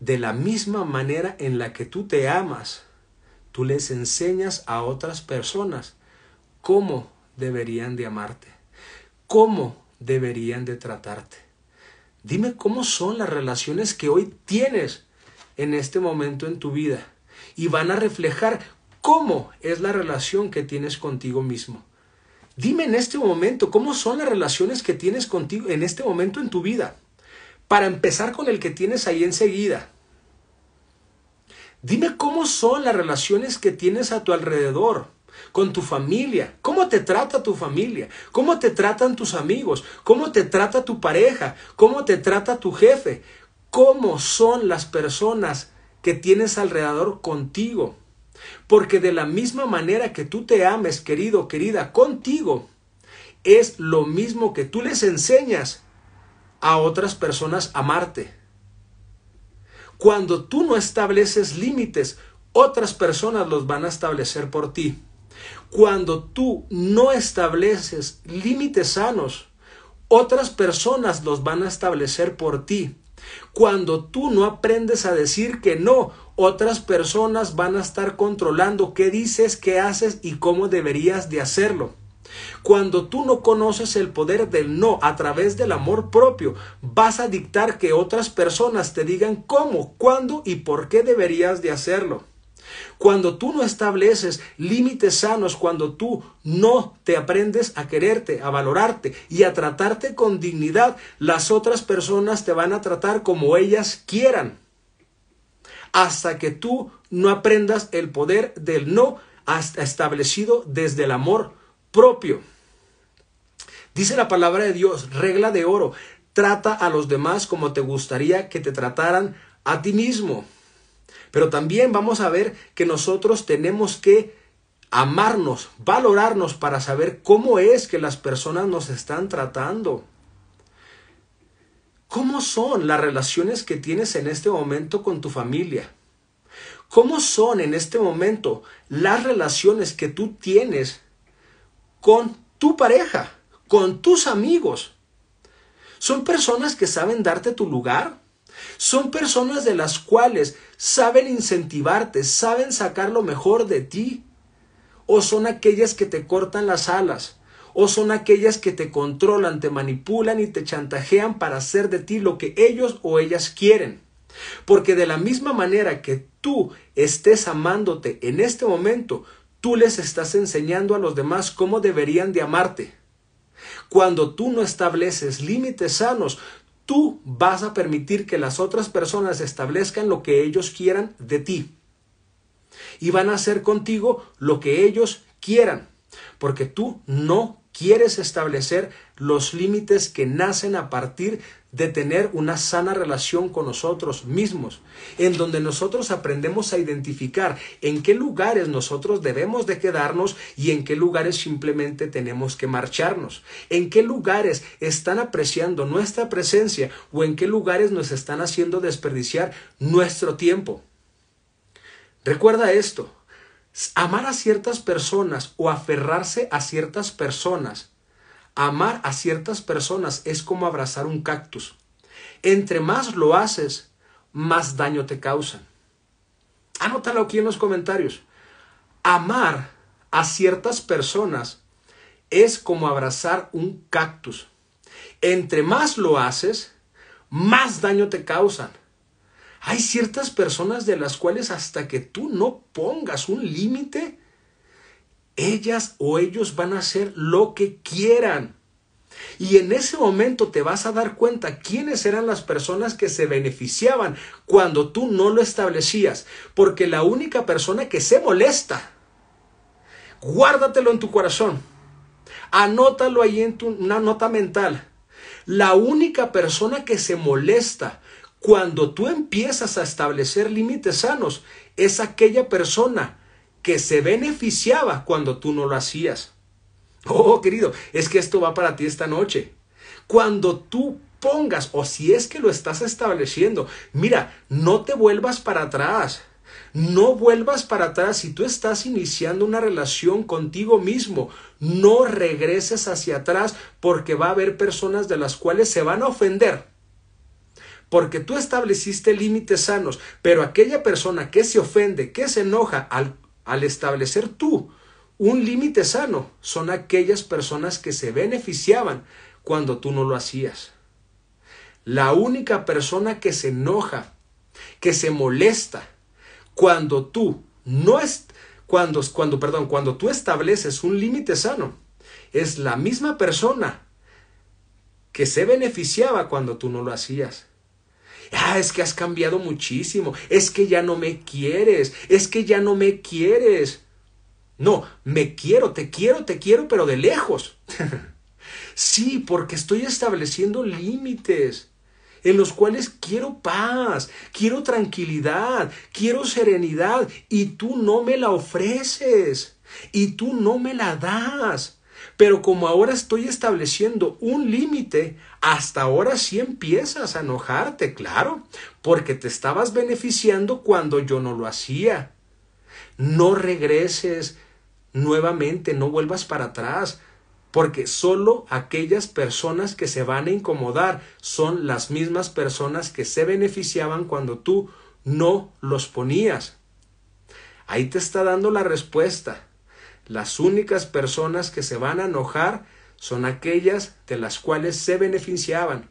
De la misma manera en la que tú te amas, tú les enseñas a otras personas cómo deberían de amarte? ¿Cómo deberían de tratarte? Dime cómo son las relaciones que hoy tienes en este momento en tu vida y van a reflejar cómo es la relación que tienes contigo mismo. Dime en este momento cómo son las relaciones que tienes contigo en este momento en tu vida. Para empezar con el que tienes ahí enseguida. Dime cómo son las relaciones que tienes a tu alrededor con tu familia. ¿Cómo te trata tu familia? ¿Cómo te tratan tus amigos? ¿Cómo te trata tu pareja? ¿Cómo te trata tu jefe? ¿Cómo son las personas que tienes alrededor contigo? Porque de la misma manera que tú te ames, querido, querida, contigo, es lo mismo que tú les enseñas a otras personas a amarte. Cuando tú no estableces límites, otras personas los van a establecer por ti. Cuando tú no estableces límites sanos, otras personas los van a establecer por ti. Cuando tú no aprendes a decir que no, otras personas van a estar controlando qué dices, qué haces y cómo deberías de hacerlo. Cuando tú no conoces el poder del no a través del amor propio, vas a dictar que otras personas te digan cómo, cuándo y por qué deberías de hacerlo. Cuando tú no estableces límites sanos, cuando tú no te aprendes a quererte, a valorarte y a tratarte con dignidad, las otras personas te van a tratar como ellas quieran. Hasta que tú no aprendas el poder del no establecido desde el amor propio. Dice la palabra de Dios, regla de oro, trata a los demás como te gustaría que te trataran a ti mismo. Pero también vamos a ver que nosotros tenemos que amarnos, valorarnos para saber cómo es que las personas nos están tratando. ¿Cómo son las relaciones que tienes en este momento con tu familia? ¿Cómo son en este momento las relaciones que tú tienes con tu pareja, con tus amigos? ¿Son personas que saben darte tu lugar? ¿Son personas de las cuales saben incentivarte, saben sacar lo mejor de ti. O son aquellas que te cortan las alas, o son aquellas que te controlan, te manipulan y te chantajean para hacer de ti lo que ellos o ellas quieren. Porque de la misma manera que tú estés amándote en este momento, tú les estás enseñando a los demás cómo deberían de amarte. Cuando tú no estableces límites sanos, Tú vas a permitir que las otras personas establezcan lo que ellos quieran de ti. Y van a hacer contigo lo que ellos quieran. Porque tú no quieres establecer los límites que nacen a partir de tener una sana relación con nosotros mismos, en donde nosotros aprendemos a identificar en qué lugares nosotros debemos de quedarnos y en qué lugares simplemente tenemos que marcharnos, en qué lugares están apreciando nuestra presencia o en qué lugares nos están haciendo desperdiciar nuestro tiempo. Recuerda esto, amar a ciertas personas o aferrarse a ciertas personas Amar a ciertas personas es como abrazar un cactus. Entre más lo haces, más daño te causan. Anótalo aquí en los comentarios. Amar a ciertas personas es como abrazar un cactus. Entre más lo haces, más daño te causan. Hay ciertas personas de las cuales hasta que tú no pongas un límite, ellas o ellos van a hacer lo que quieran. Y en ese momento te vas a dar cuenta quiénes eran las personas que se beneficiaban cuando tú no lo establecías. Porque la única persona que se molesta, guárdatelo en tu corazón, anótalo ahí en tu, una nota mental. La única persona que se molesta cuando tú empiezas a establecer límites sanos es aquella persona que se beneficiaba cuando tú no lo hacías. Oh, querido, es que esto va para ti esta noche. Cuando tú pongas, o si es que lo estás estableciendo, mira, no te vuelvas para atrás. No vuelvas para atrás. Si tú estás iniciando una relación contigo mismo, no regreses hacia atrás porque va a haber personas de las cuales se van a ofender. Porque tú estableciste límites sanos, pero aquella persona que se ofende, que se enoja al al establecer tú un límite sano, son aquellas personas que se beneficiaban cuando tú no lo hacías. La única persona que se enoja, que se molesta, cuando tú no es, cuando, cuando, perdón, cuando tú estableces un límite sano, es la misma persona que se beneficiaba cuando tú no lo hacías. Ah, es que has cambiado muchísimo, es que ya no me quieres, es que ya no me quieres. No, me quiero, te quiero, te quiero, pero de lejos. sí, porque estoy estableciendo límites en los cuales quiero paz, quiero tranquilidad, quiero serenidad, y tú no me la ofreces, y tú no me la das. Pero como ahora estoy estableciendo un límite, hasta ahora sí empiezas a enojarte, claro, porque te estabas beneficiando cuando yo no lo hacía. No regreses nuevamente, no vuelvas para atrás, porque solo aquellas personas que se van a incomodar son las mismas personas que se beneficiaban cuando tú no los ponías. Ahí te está dando la respuesta. Las únicas personas que se van a enojar son aquellas de las cuales se beneficiaban.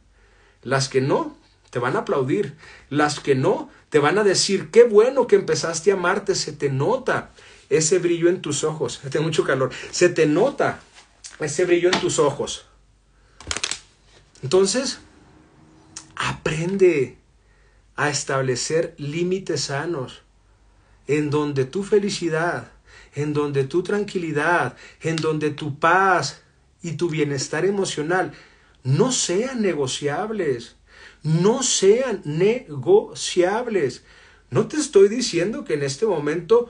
Las que no, te van a aplaudir. Las que no, te van a decir, qué bueno que empezaste a amarte, se te nota ese brillo en tus ojos. Tengo mucho calor. Se te nota ese brillo en tus ojos. Entonces, aprende a establecer límites sanos en donde tu felicidad en donde tu tranquilidad, en donde tu paz y tu bienestar emocional no sean negociables, no sean negociables. No te estoy diciendo que en este momento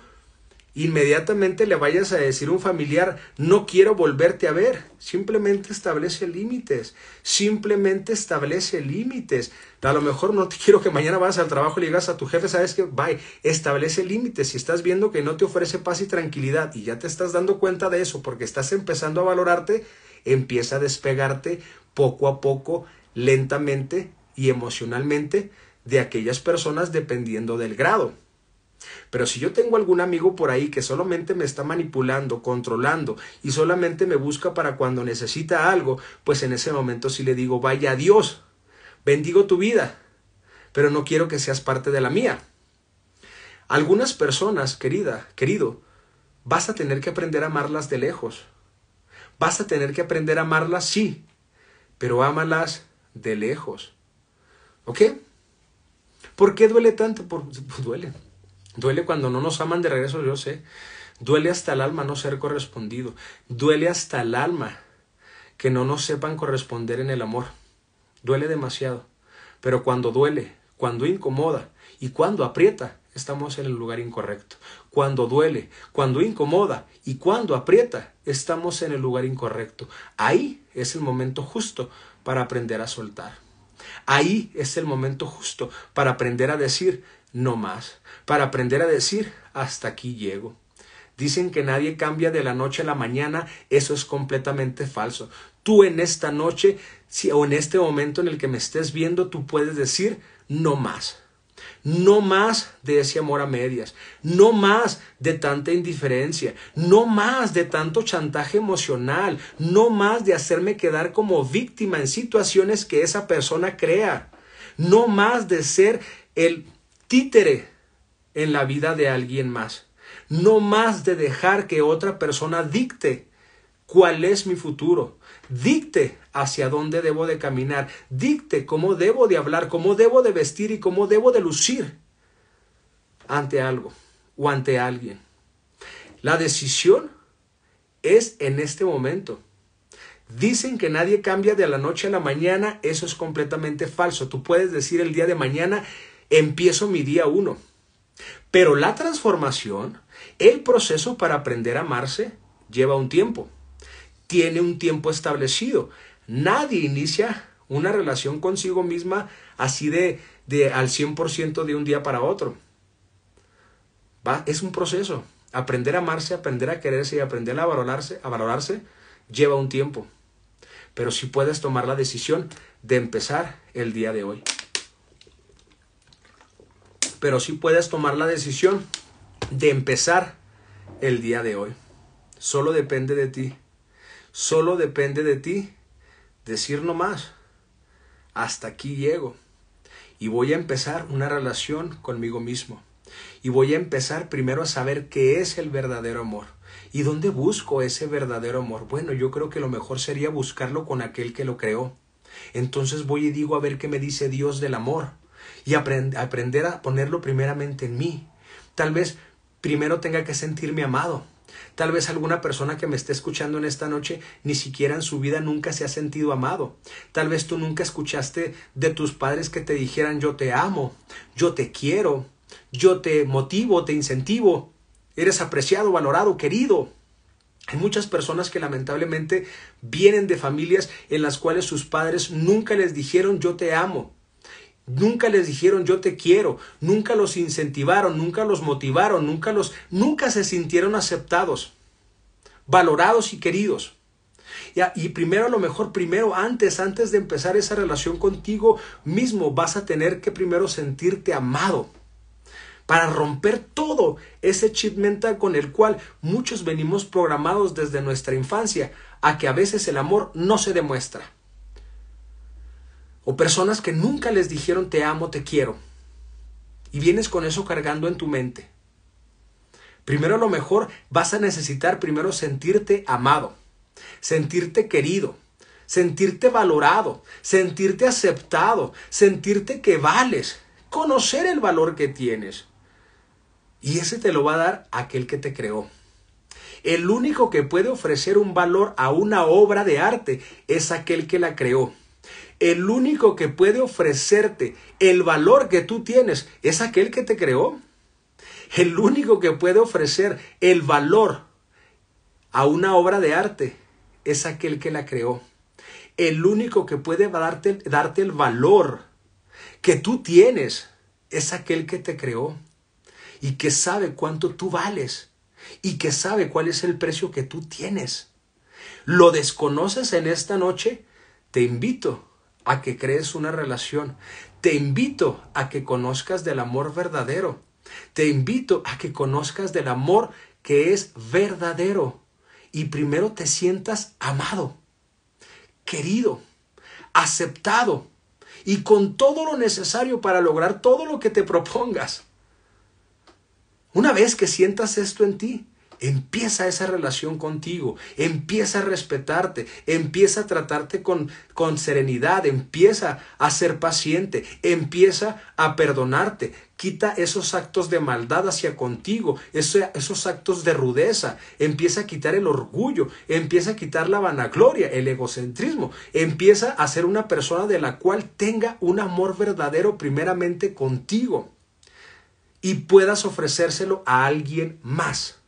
inmediatamente le vayas a decir a un familiar, no quiero volverte a ver. Simplemente establece límites, simplemente establece límites. A lo mejor no te quiero que mañana vayas al trabajo y llegas a tu jefe, sabes que, bye, establece límites. Si estás viendo que no te ofrece paz y tranquilidad y ya te estás dando cuenta de eso porque estás empezando a valorarte, empieza a despegarte poco a poco, lentamente y emocionalmente de aquellas personas dependiendo del grado. Pero si yo tengo algún amigo por ahí que solamente me está manipulando, controlando y solamente me busca para cuando necesita algo, pues en ese momento sí le digo, vaya Dios, bendigo tu vida, pero no quiero que seas parte de la mía. Algunas personas, querida, querido, vas a tener que aprender a amarlas de lejos. Vas a tener que aprender a amarlas, sí, pero ámalas de lejos. ¿Ok? ¿Por qué duele tanto? Por, duele. Duele cuando no nos aman de regreso, yo sé. Duele hasta el alma no ser correspondido. Duele hasta el alma que no nos sepan corresponder en el amor. Duele demasiado. Pero cuando duele, cuando incomoda y cuando aprieta, estamos en el lugar incorrecto. Cuando duele, cuando incomoda y cuando aprieta, estamos en el lugar incorrecto. Ahí es el momento justo para aprender a soltar. Ahí es el momento justo para aprender a decir, no más, para aprender a decir, hasta aquí llego. Dicen que nadie cambia de la noche a la mañana, eso es completamente falso. Tú en esta noche si, o en este momento en el que me estés viendo, tú puedes decir, no más. No más de ese amor a medias, no más de tanta indiferencia, no más de tanto chantaje emocional, no más de hacerme quedar como víctima en situaciones que esa persona crea, no más de ser el títere en la vida de alguien más. No más de dejar que otra persona dicte cuál es mi futuro, dicte hacia dónde debo de caminar, dicte cómo debo de hablar, cómo debo de vestir y cómo debo de lucir ante algo o ante alguien. La decisión es en este momento. Dicen que nadie cambia de la noche a la mañana, eso es completamente falso. Tú puedes decir el día de mañana, empiezo mi día uno. Pero la transformación, el proceso para aprender a amarse, lleva un tiempo. Tiene un tiempo establecido. Nadie inicia una relación consigo misma así de, de al 100% de un día para otro. ¿Va? Es un proceso. Aprender a amarse, aprender a quererse y aprender a valorarse, a valorarse lleva un tiempo. Pero si puedes tomar la decisión de empezar el día de hoy pero sí puedes tomar la decisión de empezar el día de hoy. Solo depende de ti. Solo depende de ti decir no más. Hasta aquí llego. Y voy a empezar una relación conmigo mismo. Y voy a empezar primero a saber qué es el verdadero amor. ¿Y dónde busco ese verdadero amor? Bueno, yo creo que lo mejor sería buscarlo con aquel que lo creó. Entonces voy y digo a ver qué me dice Dios del amor y aprender a ponerlo primeramente en mí. Tal vez primero tenga que sentirme amado. Tal vez alguna persona que me esté escuchando en esta noche ni siquiera en su vida nunca se ha sentido amado. Tal vez tú nunca escuchaste de tus padres que te dijeran yo te amo, yo te quiero, yo te motivo, te incentivo, eres apreciado, valorado, querido. Hay muchas personas que lamentablemente vienen de familias en las cuales sus padres nunca les dijeron yo te amo, Nunca les dijeron yo te quiero, nunca los incentivaron, nunca los motivaron, nunca los nunca se sintieron aceptados, valorados y queridos. Y, primero, a lo mejor, primero, antes, antes de empezar esa relación contigo mismo, vas a tener que primero sentirte amado. Para romper todo ese chip mental con el cual muchos venimos programados desde nuestra infancia, a que a veces el amor no se demuestra. O personas que nunca les dijeron te amo, te quiero. Y vienes con eso cargando en tu mente. Primero a lo mejor, vas a necesitar primero sentirte amado, sentirte querido, sentirte valorado, sentirte aceptado, sentirte que vales, conocer el valor que tienes. Y ese te lo va a dar aquel que te creó. El único que puede ofrecer un valor a una obra de arte es aquel que la creó. El único que puede ofrecerte el valor que tú tienes es aquel que te creó. El único que puede ofrecer el valor a una obra de arte es aquel que la creó. El único que puede darte, el valor que tú tienes es aquel que te creó y que sabe cuánto tú vales y que sabe cuál es el precio que tú tienes. ¿Lo desconoces en esta noche? Te invito a que crees una relación. Te invito a que conozcas del amor verdadero. Te invito a que conozcas del amor que es verdadero. Y primero te sientas amado, querido, aceptado y con todo lo necesario para lograr todo lo que te propongas. Una vez que sientas esto en ti, Empieza esa relación contigo, empieza a respetarte, empieza a tratarte con, serenidad, empieza a ser paciente, empieza a perdonarte. Quita esos actos de maldad hacia contigo, esos actos de rudeza. Empieza a quitar el orgullo, empieza a quitar la vanagloria, el egocentrismo. Empieza a ser una persona de la cual tenga un amor verdadero primeramente contigo y puedas ofrecérselo a alguien más.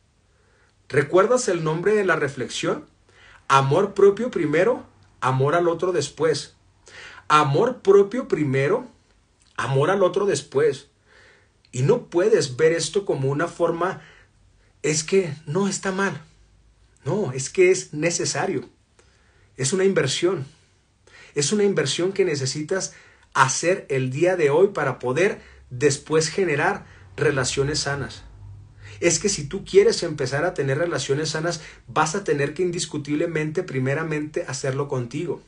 ¿Recuerdas el nombre de la reflexión? Amor propio primero, amor al otro después. Amor propio primero, amor al otro después. Y no puedes ver esto como una forma, es que no está mal. No, es que es necesario. Es una inversión. Es una inversión que necesitas hacer el día de hoy para poder después generar relaciones sanas es que si tú quieres empezar a tener relaciones sanas, vas a tener que indiscutiblemente, primeramente, hacerlo contigo.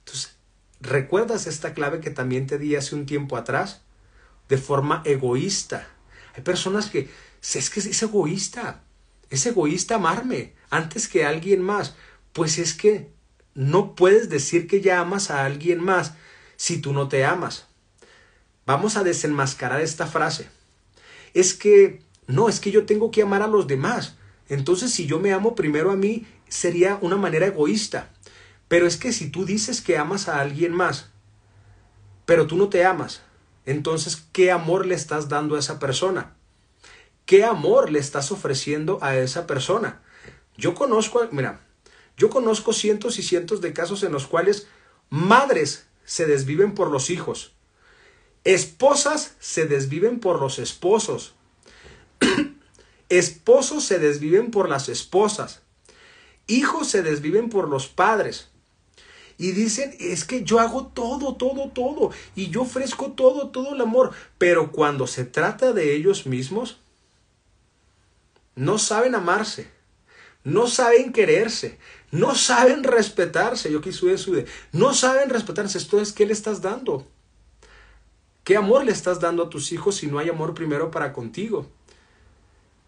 Entonces, ¿recuerdas esta clave que también te di hace un tiempo atrás? De forma egoísta. Hay personas que, es que es egoísta, es egoísta amarme antes que alguien más. Pues es que no puedes decir que ya amas a alguien más si tú no te amas. Vamos a desenmascarar esta frase es que, no, es que yo tengo que amar a los demás. Entonces, si yo me amo primero a mí, sería una manera egoísta. Pero es que si tú dices que amas a alguien más, pero tú no te amas, entonces, ¿qué amor le estás dando a esa persona? ¿Qué amor le estás ofreciendo a esa persona? Yo conozco, mira, yo conozco cientos y cientos de casos en los cuales madres se desviven por los hijos Esposas se desviven por los esposos. Esposos se desviven por las esposas. Hijos se desviven por los padres. Y dicen, es que yo hago todo, todo, todo. Y yo ofrezco todo, todo el amor. Pero cuando se trata de ellos mismos, no saben amarse. No saben quererse. No saben respetarse. Yo quise su No saben respetarse. Esto es que le estás dando. ¿Qué amor le estás dando a tus hijos si no hay amor primero para contigo?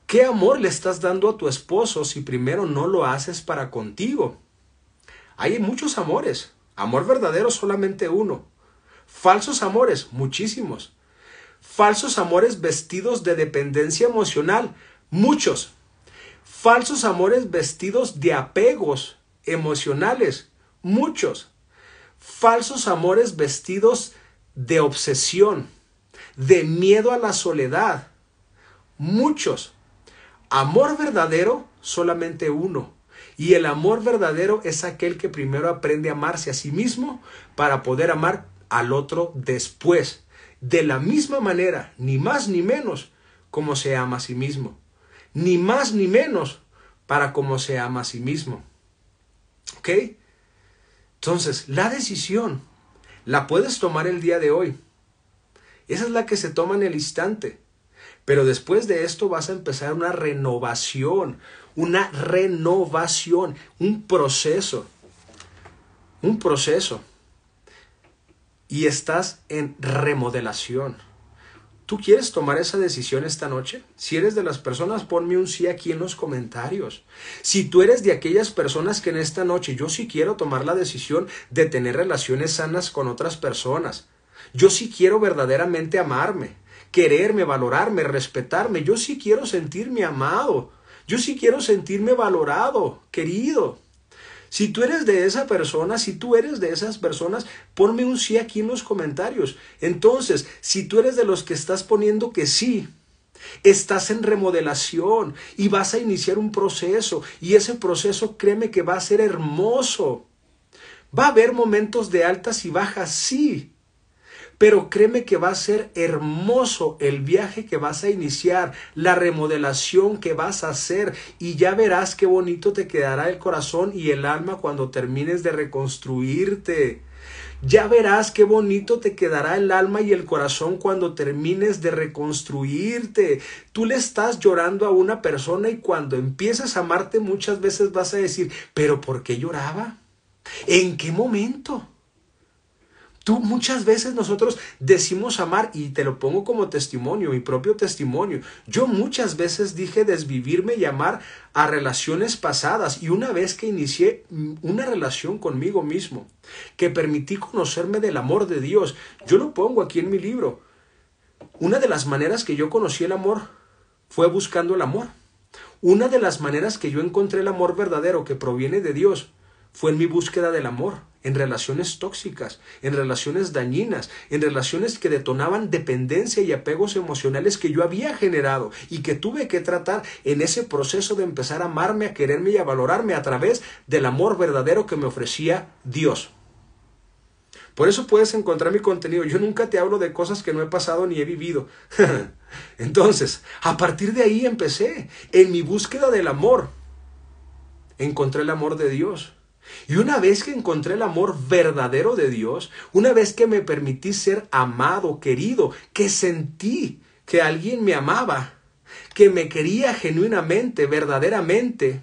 ¿Qué amor le estás dando a tu esposo si primero no lo haces para contigo? Hay muchos amores. Amor verdadero solamente uno. Falsos amores, muchísimos. Falsos amores vestidos de dependencia emocional, muchos. Falsos amores vestidos de apegos emocionales, muchos. Falsos amores vestidos de de obsesión, de miedo a la soledad. Muchos. Amor verdadero, solamente uno. Y el amor verdadero es aquel que primero aprende a amarse a sí mismo para poder amar al otro después. De la misma manera, ni más ni menos, como se ama a sí mismo. Ni más ni menos para como se ama a sí mismo. ¿Ok? Entonces, la decisión la puedes tomar el día de hoy. Esa es la que se toma en el instante. Pero después de esto vas a empezar una renovación, una renovación, un proceso, un proceso. Y estás en remodelación. ¿Tú quieres tomar esa decisión esta noche? Si eres de las personas, ponme un sí aquí en los comentarios. Si tú eres de aquellas personas que en esta noche yo sí quiero tomar la decisión de tener relaciones sanas con otras personas. Yo sí quiero verdaderamente amarme, quererme, valorarme, respetarme. Yo sí quiero sentirme amado. Yo sí quiero sentirme valorado, querido. Si tú eres de esa persona, si tú eres de esas personas, ponme un sí aquí en los comentarios. Entonces, si tú eres de los que estás poniendo que sí, Estás en remodelación y vas a iniciar un proceso y ese proceso créeme que va a ser hermoso. Va a haber momentos de altas y bajas, sí, pero créeme que va a ser hermoso el viaje que vas a iniciar, la remodelación que vas a hacer y ya verás qué bonito te quedará el corazón y el alma cuando termines de reconstruirte. Ya verás qué bonito te quedará el alma y el corazón cuando termines de reconstruirte. Tú le estás llorando a una persona y cuando empieces a amarte muchas veces vas a decir, pero ¿por qué lloraba? ¿En qué momento? Tú muchas veces nosotros decimos amar y te lo pongo como testimonio, mi propio testimonio. Yo muchas veces dije desvivirme y amar a relaciones pasadas y una vez que inicié una relación conmigo mismo, que permití conocerme del amor de Dios, yo lo pongo aquí en mi libro. Una de las maneras que yo conocí el amor fue buscando el amor. Una de las maneras que yo encontré el amor verdadero que proviene de Dios fue en mi búsqueda del amor en relaciones tóxicas, en relaciones dañinas, en relaciones que detonaban dependencia y apegos emocionales que yo había generado y que tuve que tratar en ese proceso de empezar a amarme, a quererme y a valorarme a través del amor verdadero que me ofrecía Dios. Por eso puedes encontrar mi contenido. Yo nunca te hablo de cosas que no he pasado ni he vivido. Entonces, a partir de ahí empecé. En mi búsqueda del amor, encontré el amor de Dios. Y una vez que encontré el amor verdadero de Dios, una vez que me permití ser amado, querido, que sentí que alguien me amaba, que me quería genuinamente, verdaderamente,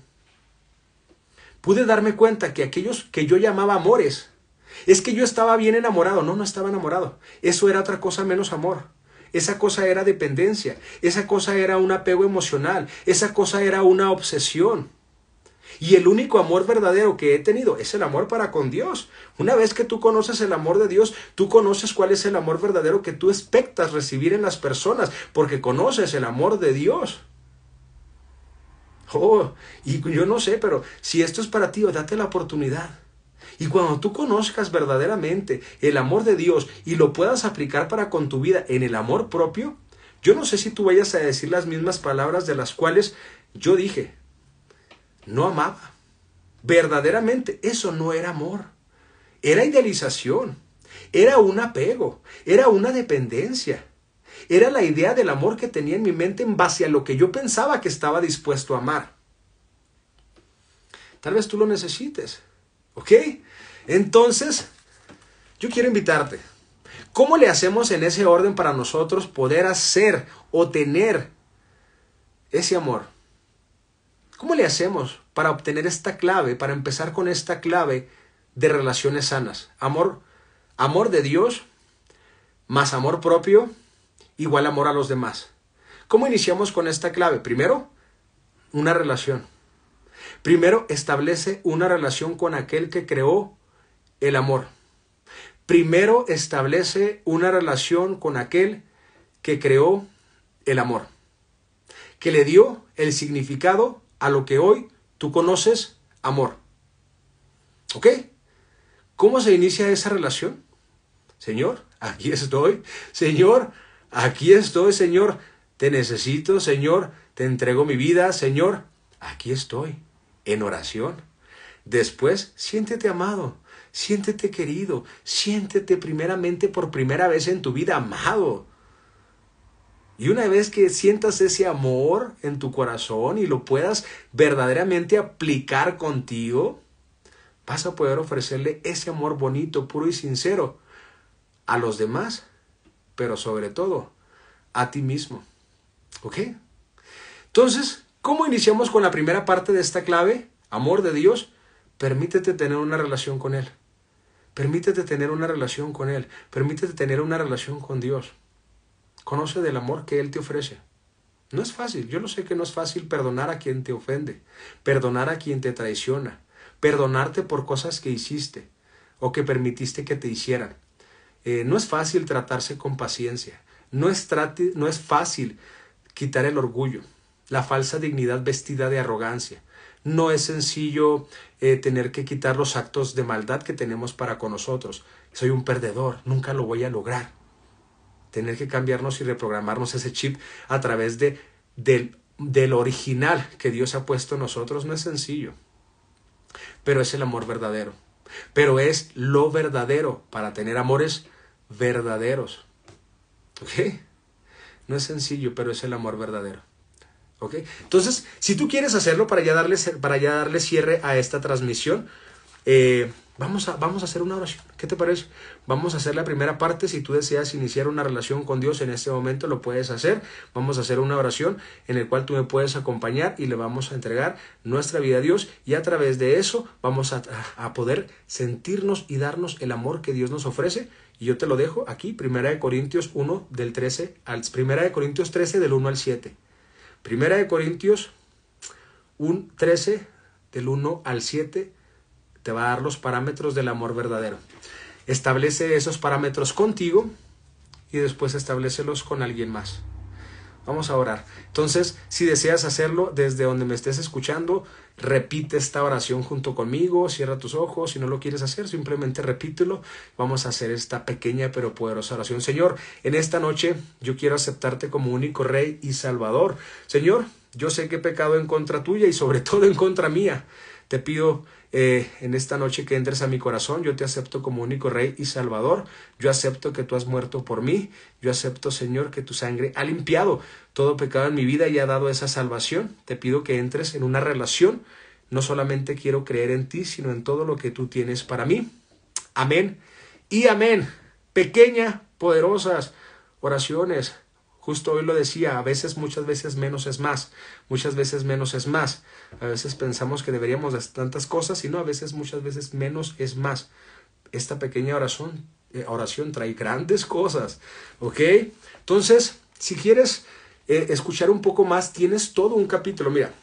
pude darme cuenta que aquellos que yo llamaba amores, es que yo estaba bien enamorado, no, no estaba enamorado, eso era otra cosa menos amor. Esa cosa era dependencia, esa cosa era un apego emocional, esa cosa era una obsesión. Y el único amor verdadero que he tenido es el amor para con Dios. Una vez que tú conoces el amor de Dios, tú conoces cuál es el amor verdadero que tú expectas recibir en las personas, porque conoces el amor de Dios. Oh, y yo no sé, pero si esto es para ti, oh, date la oportunidad. Y cuando tú conozcas verdaderamente el amor de Dios y lo puedas aplicar para con tu vida en el amor propio, yo no sé si tú vayas a decir las mismas palabras de las cuales yo dije, no amaba. Verdaderamente eso no era amor. Era idealización. Era un apego. Era una dependencia. Era la idea del amor que tenía en mi mente en base a lo que yo pensaba que estaba dispuesto a amar. Tal vez tú lo necesites. ¿Ok? Entonces, yo quiero invitarte. ¿Cómo le hacemos en ese orden para nosotros poder hacer o tener ese amor? ¿Cómo le hacemos para obtener esta clave, para empezar con esta clave de relaciones sanas? Amor, amor de Dios, más amor propio, igual amor a los demás. ¿Cómo iniciamos con esta clave? Primero, una relación. Primero, establece una relación con aquel que creó el amor. Primero, establece una relación con aquel que creó el amor, que le dio el significado a lo que hoy tú conoces amor. ¿Ok? ¿Cómo se inicia esa relación? Señor, aquí estoy. Señor, aquí estoy, Señor. Te necesito, Señor. Te entrego mi vida, Señor. Aquí estoy, en oración. Después, siéntete amado, siéntete querido, siéntete primeramente por primera vez en tu vida amado. Y una vez que sientas ese amor en tu corazón y lo puedas verdaderamente aplicar contigo, vas a poder ofrecerle ese amor bonito, puro y sincero a los demás, pero sobre todo a ti mismo. ¿Ok? Entonces, ¿cómo iniciamos con la primera parte de esta clave? Amor de Dios, permítete tener una relación con Él. Permítete tener una relación con Él. Permítete tener una relación con Dios. Conoce del amor que Él te ofrece. No es fácil, yo lo sé que no es fácil perdonar a quien te ofende, perdonar a quien te traiciona, perdonarte por cosas que hiciste o que permitiste que te hicieran. Eh, no es fácil tratarse con paciencia, no es, no es fácil quitar el orgullo, la falsa dignidad vestida de arrogancia. No es sencillo eh, tener que quitar los actos de maldad que tenemos para con nosotros. Soy un perdedor, nunca lo voy a lograr tener que cambiarnos y reprogramarnos ese chip a través de, del, original que Dios ha puesto en nosotros no es sencillo, pero es el amor verdadero, pero es lo verdadero para tener amores verdaderos. ¿Ok? No es sencillo, pero es el amor verdadero. ¿Ok? Entonces, si tú quieres hacerlo para ya darle, para ya darle cierre a esta transmisión, eh, Vamos a, vamos a hacer una oración. ¿Qué te parece? Vamos a hacer la primera parte. Si tú deseas iniciar una relación con Dios en este momento, lo puedes hacer. Vamos a hacer una oración en la cual tú me puedes acompañar y le vamos a entregar nuestra vida a Dios. Y a través de eso vamos a, a poder sentirnos y darnos el amor que Dios nos ofrece. Y yo te lo dejo aquí, Primera de Corintios 1 del 13 al Primera de Corintios 13 del 1 al 7. Primera de Corintios 1, 13 del 1 al 7 te va a dar los parámetros del amor verdadero. Establece esos parámetros contigo y después establecelos con alguien más. Vamos a orar. Entonces, si deseas hacerlo desde donde me estés escuchando, repite esta oración junto conmigo, cierra tus ojos, si no lo quieres hacer, simplemente repítelo. Vamos a hacer esta pequeña pero poderosa oración. Señor, en esta noche yo quiero aceptarte como único Rey y Salvador. Señor, yo sé que he pecado en contra tuya y sobre todo en contra mía. Te pido eh, en esta noche que entres a mi corazón, yo te acepto como único Rey y Salvador, yo acepto que tú has muerto por mí, yo acepto, Señor, que tu sangre ha limpiado todo pecado en mi vida y ha dado esa salvación. Te pido que entres en una relación, no solamente quiero creer en ti, sino en todo lo que tú tienes para mí. Amén y amén. Pequeñas, poderosas oraciones Justo hoy lo decía, a veces, muchas veces menos es más, muchas veces menos es más. A veces pensamos que deberíamos hacer tantas cosas y no, a veces, muchas veces menos es más. Esta pequeña oración, eh, oración trae grandes cosas, ¿ok? Entonces, si quieres eh, escuchar un poco más, tienes todo un capítulo, mira,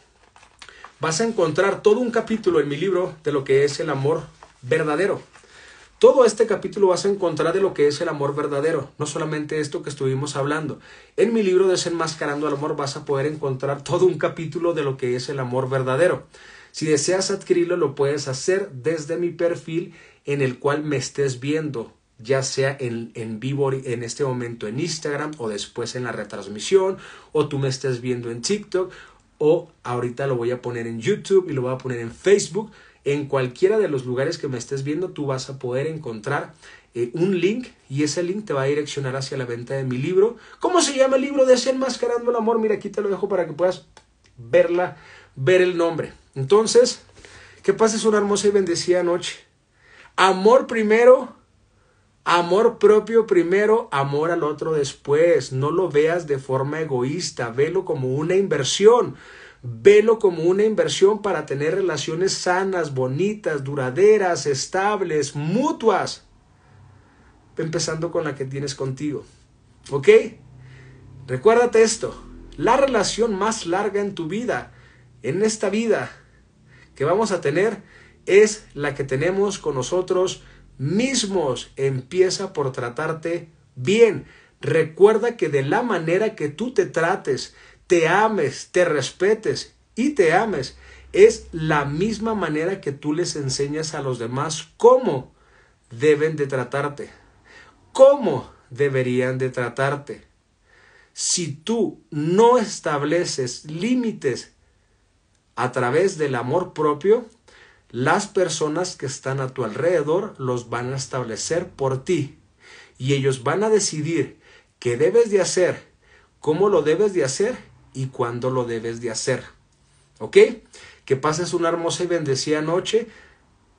vas a encontrar todo un capítulo en mi libro de lo que es el amor verdadero. Todo este capítulo vas a encontrar de lo que es el amor verdadero, no solamente esto que estuvimos hablando. En mi libro Desenmascarando el Amor vas a poder encontrar todo un capítulo de lo que es el amor verdadero. Si deseas adquirirlo, lo puedes hacer desde mi perfil en el cual me estés viendo, ya sea en, en, vivo en este momento en Instagram o después en la retransmisión, o tú me estés viendo en TikTok, o ahorita lo voy a poner en YouTube y lo voy a poner en Facebook en cualquiera de los lugares que me estés viendo, tú vas a poder encontrar eh, un link y ese link te va a direccionar hacia la venta de mi libro. ¿Cómo se llama el libro? Desenmascarando el amor. Mira, aquí te lo dejo para que puedas verla, ver el nombre. Entonces, que pases una hermosa y bendecida noche. Amor primero, amor propio primero, amor al otro después. No lo veas de forma egoísta, velo como una inversión. Velo como una inversión para tener relaciones sanas, bonitas, duraderas, estables, mutuas. Empezando con la que tienes contigo. ¿Ok? Recuérdate esto. La relación más larga en tu vida, en esta vida que vamos a tener, es la que tenemos con nosotros mismos. Empieza por tratarte bien. Recuerda que de la manera que tú te trates, te ames, te respetes y te ames. Es la misma manera que tú les enseñas a los demás cómo deben de tratarte, cómo deberían de tratarte. Si tú no estableces límites a través del amor propio, las personas que están a tu alrededor los van a establecer por ti y ellos van a decidir qué debes de hacer, cómo lo debes de hacer y cuándo lo debes de hacer. ¿Ok? Que pases una hermosa y bendecida noche.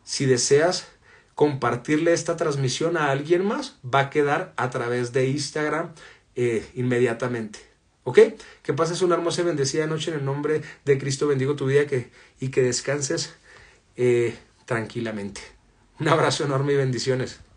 Si deseas compartirle esta transmisión a alguien más, va a quedar a través de Instagram eh, inmediatamente. ¿Ok? Que pases una hermosa y bendecida noche en el nombre de Cristo. Bendigo tu vida que, y que descanses eh, tranquilamente. Un abrazo enorme y bendiciones.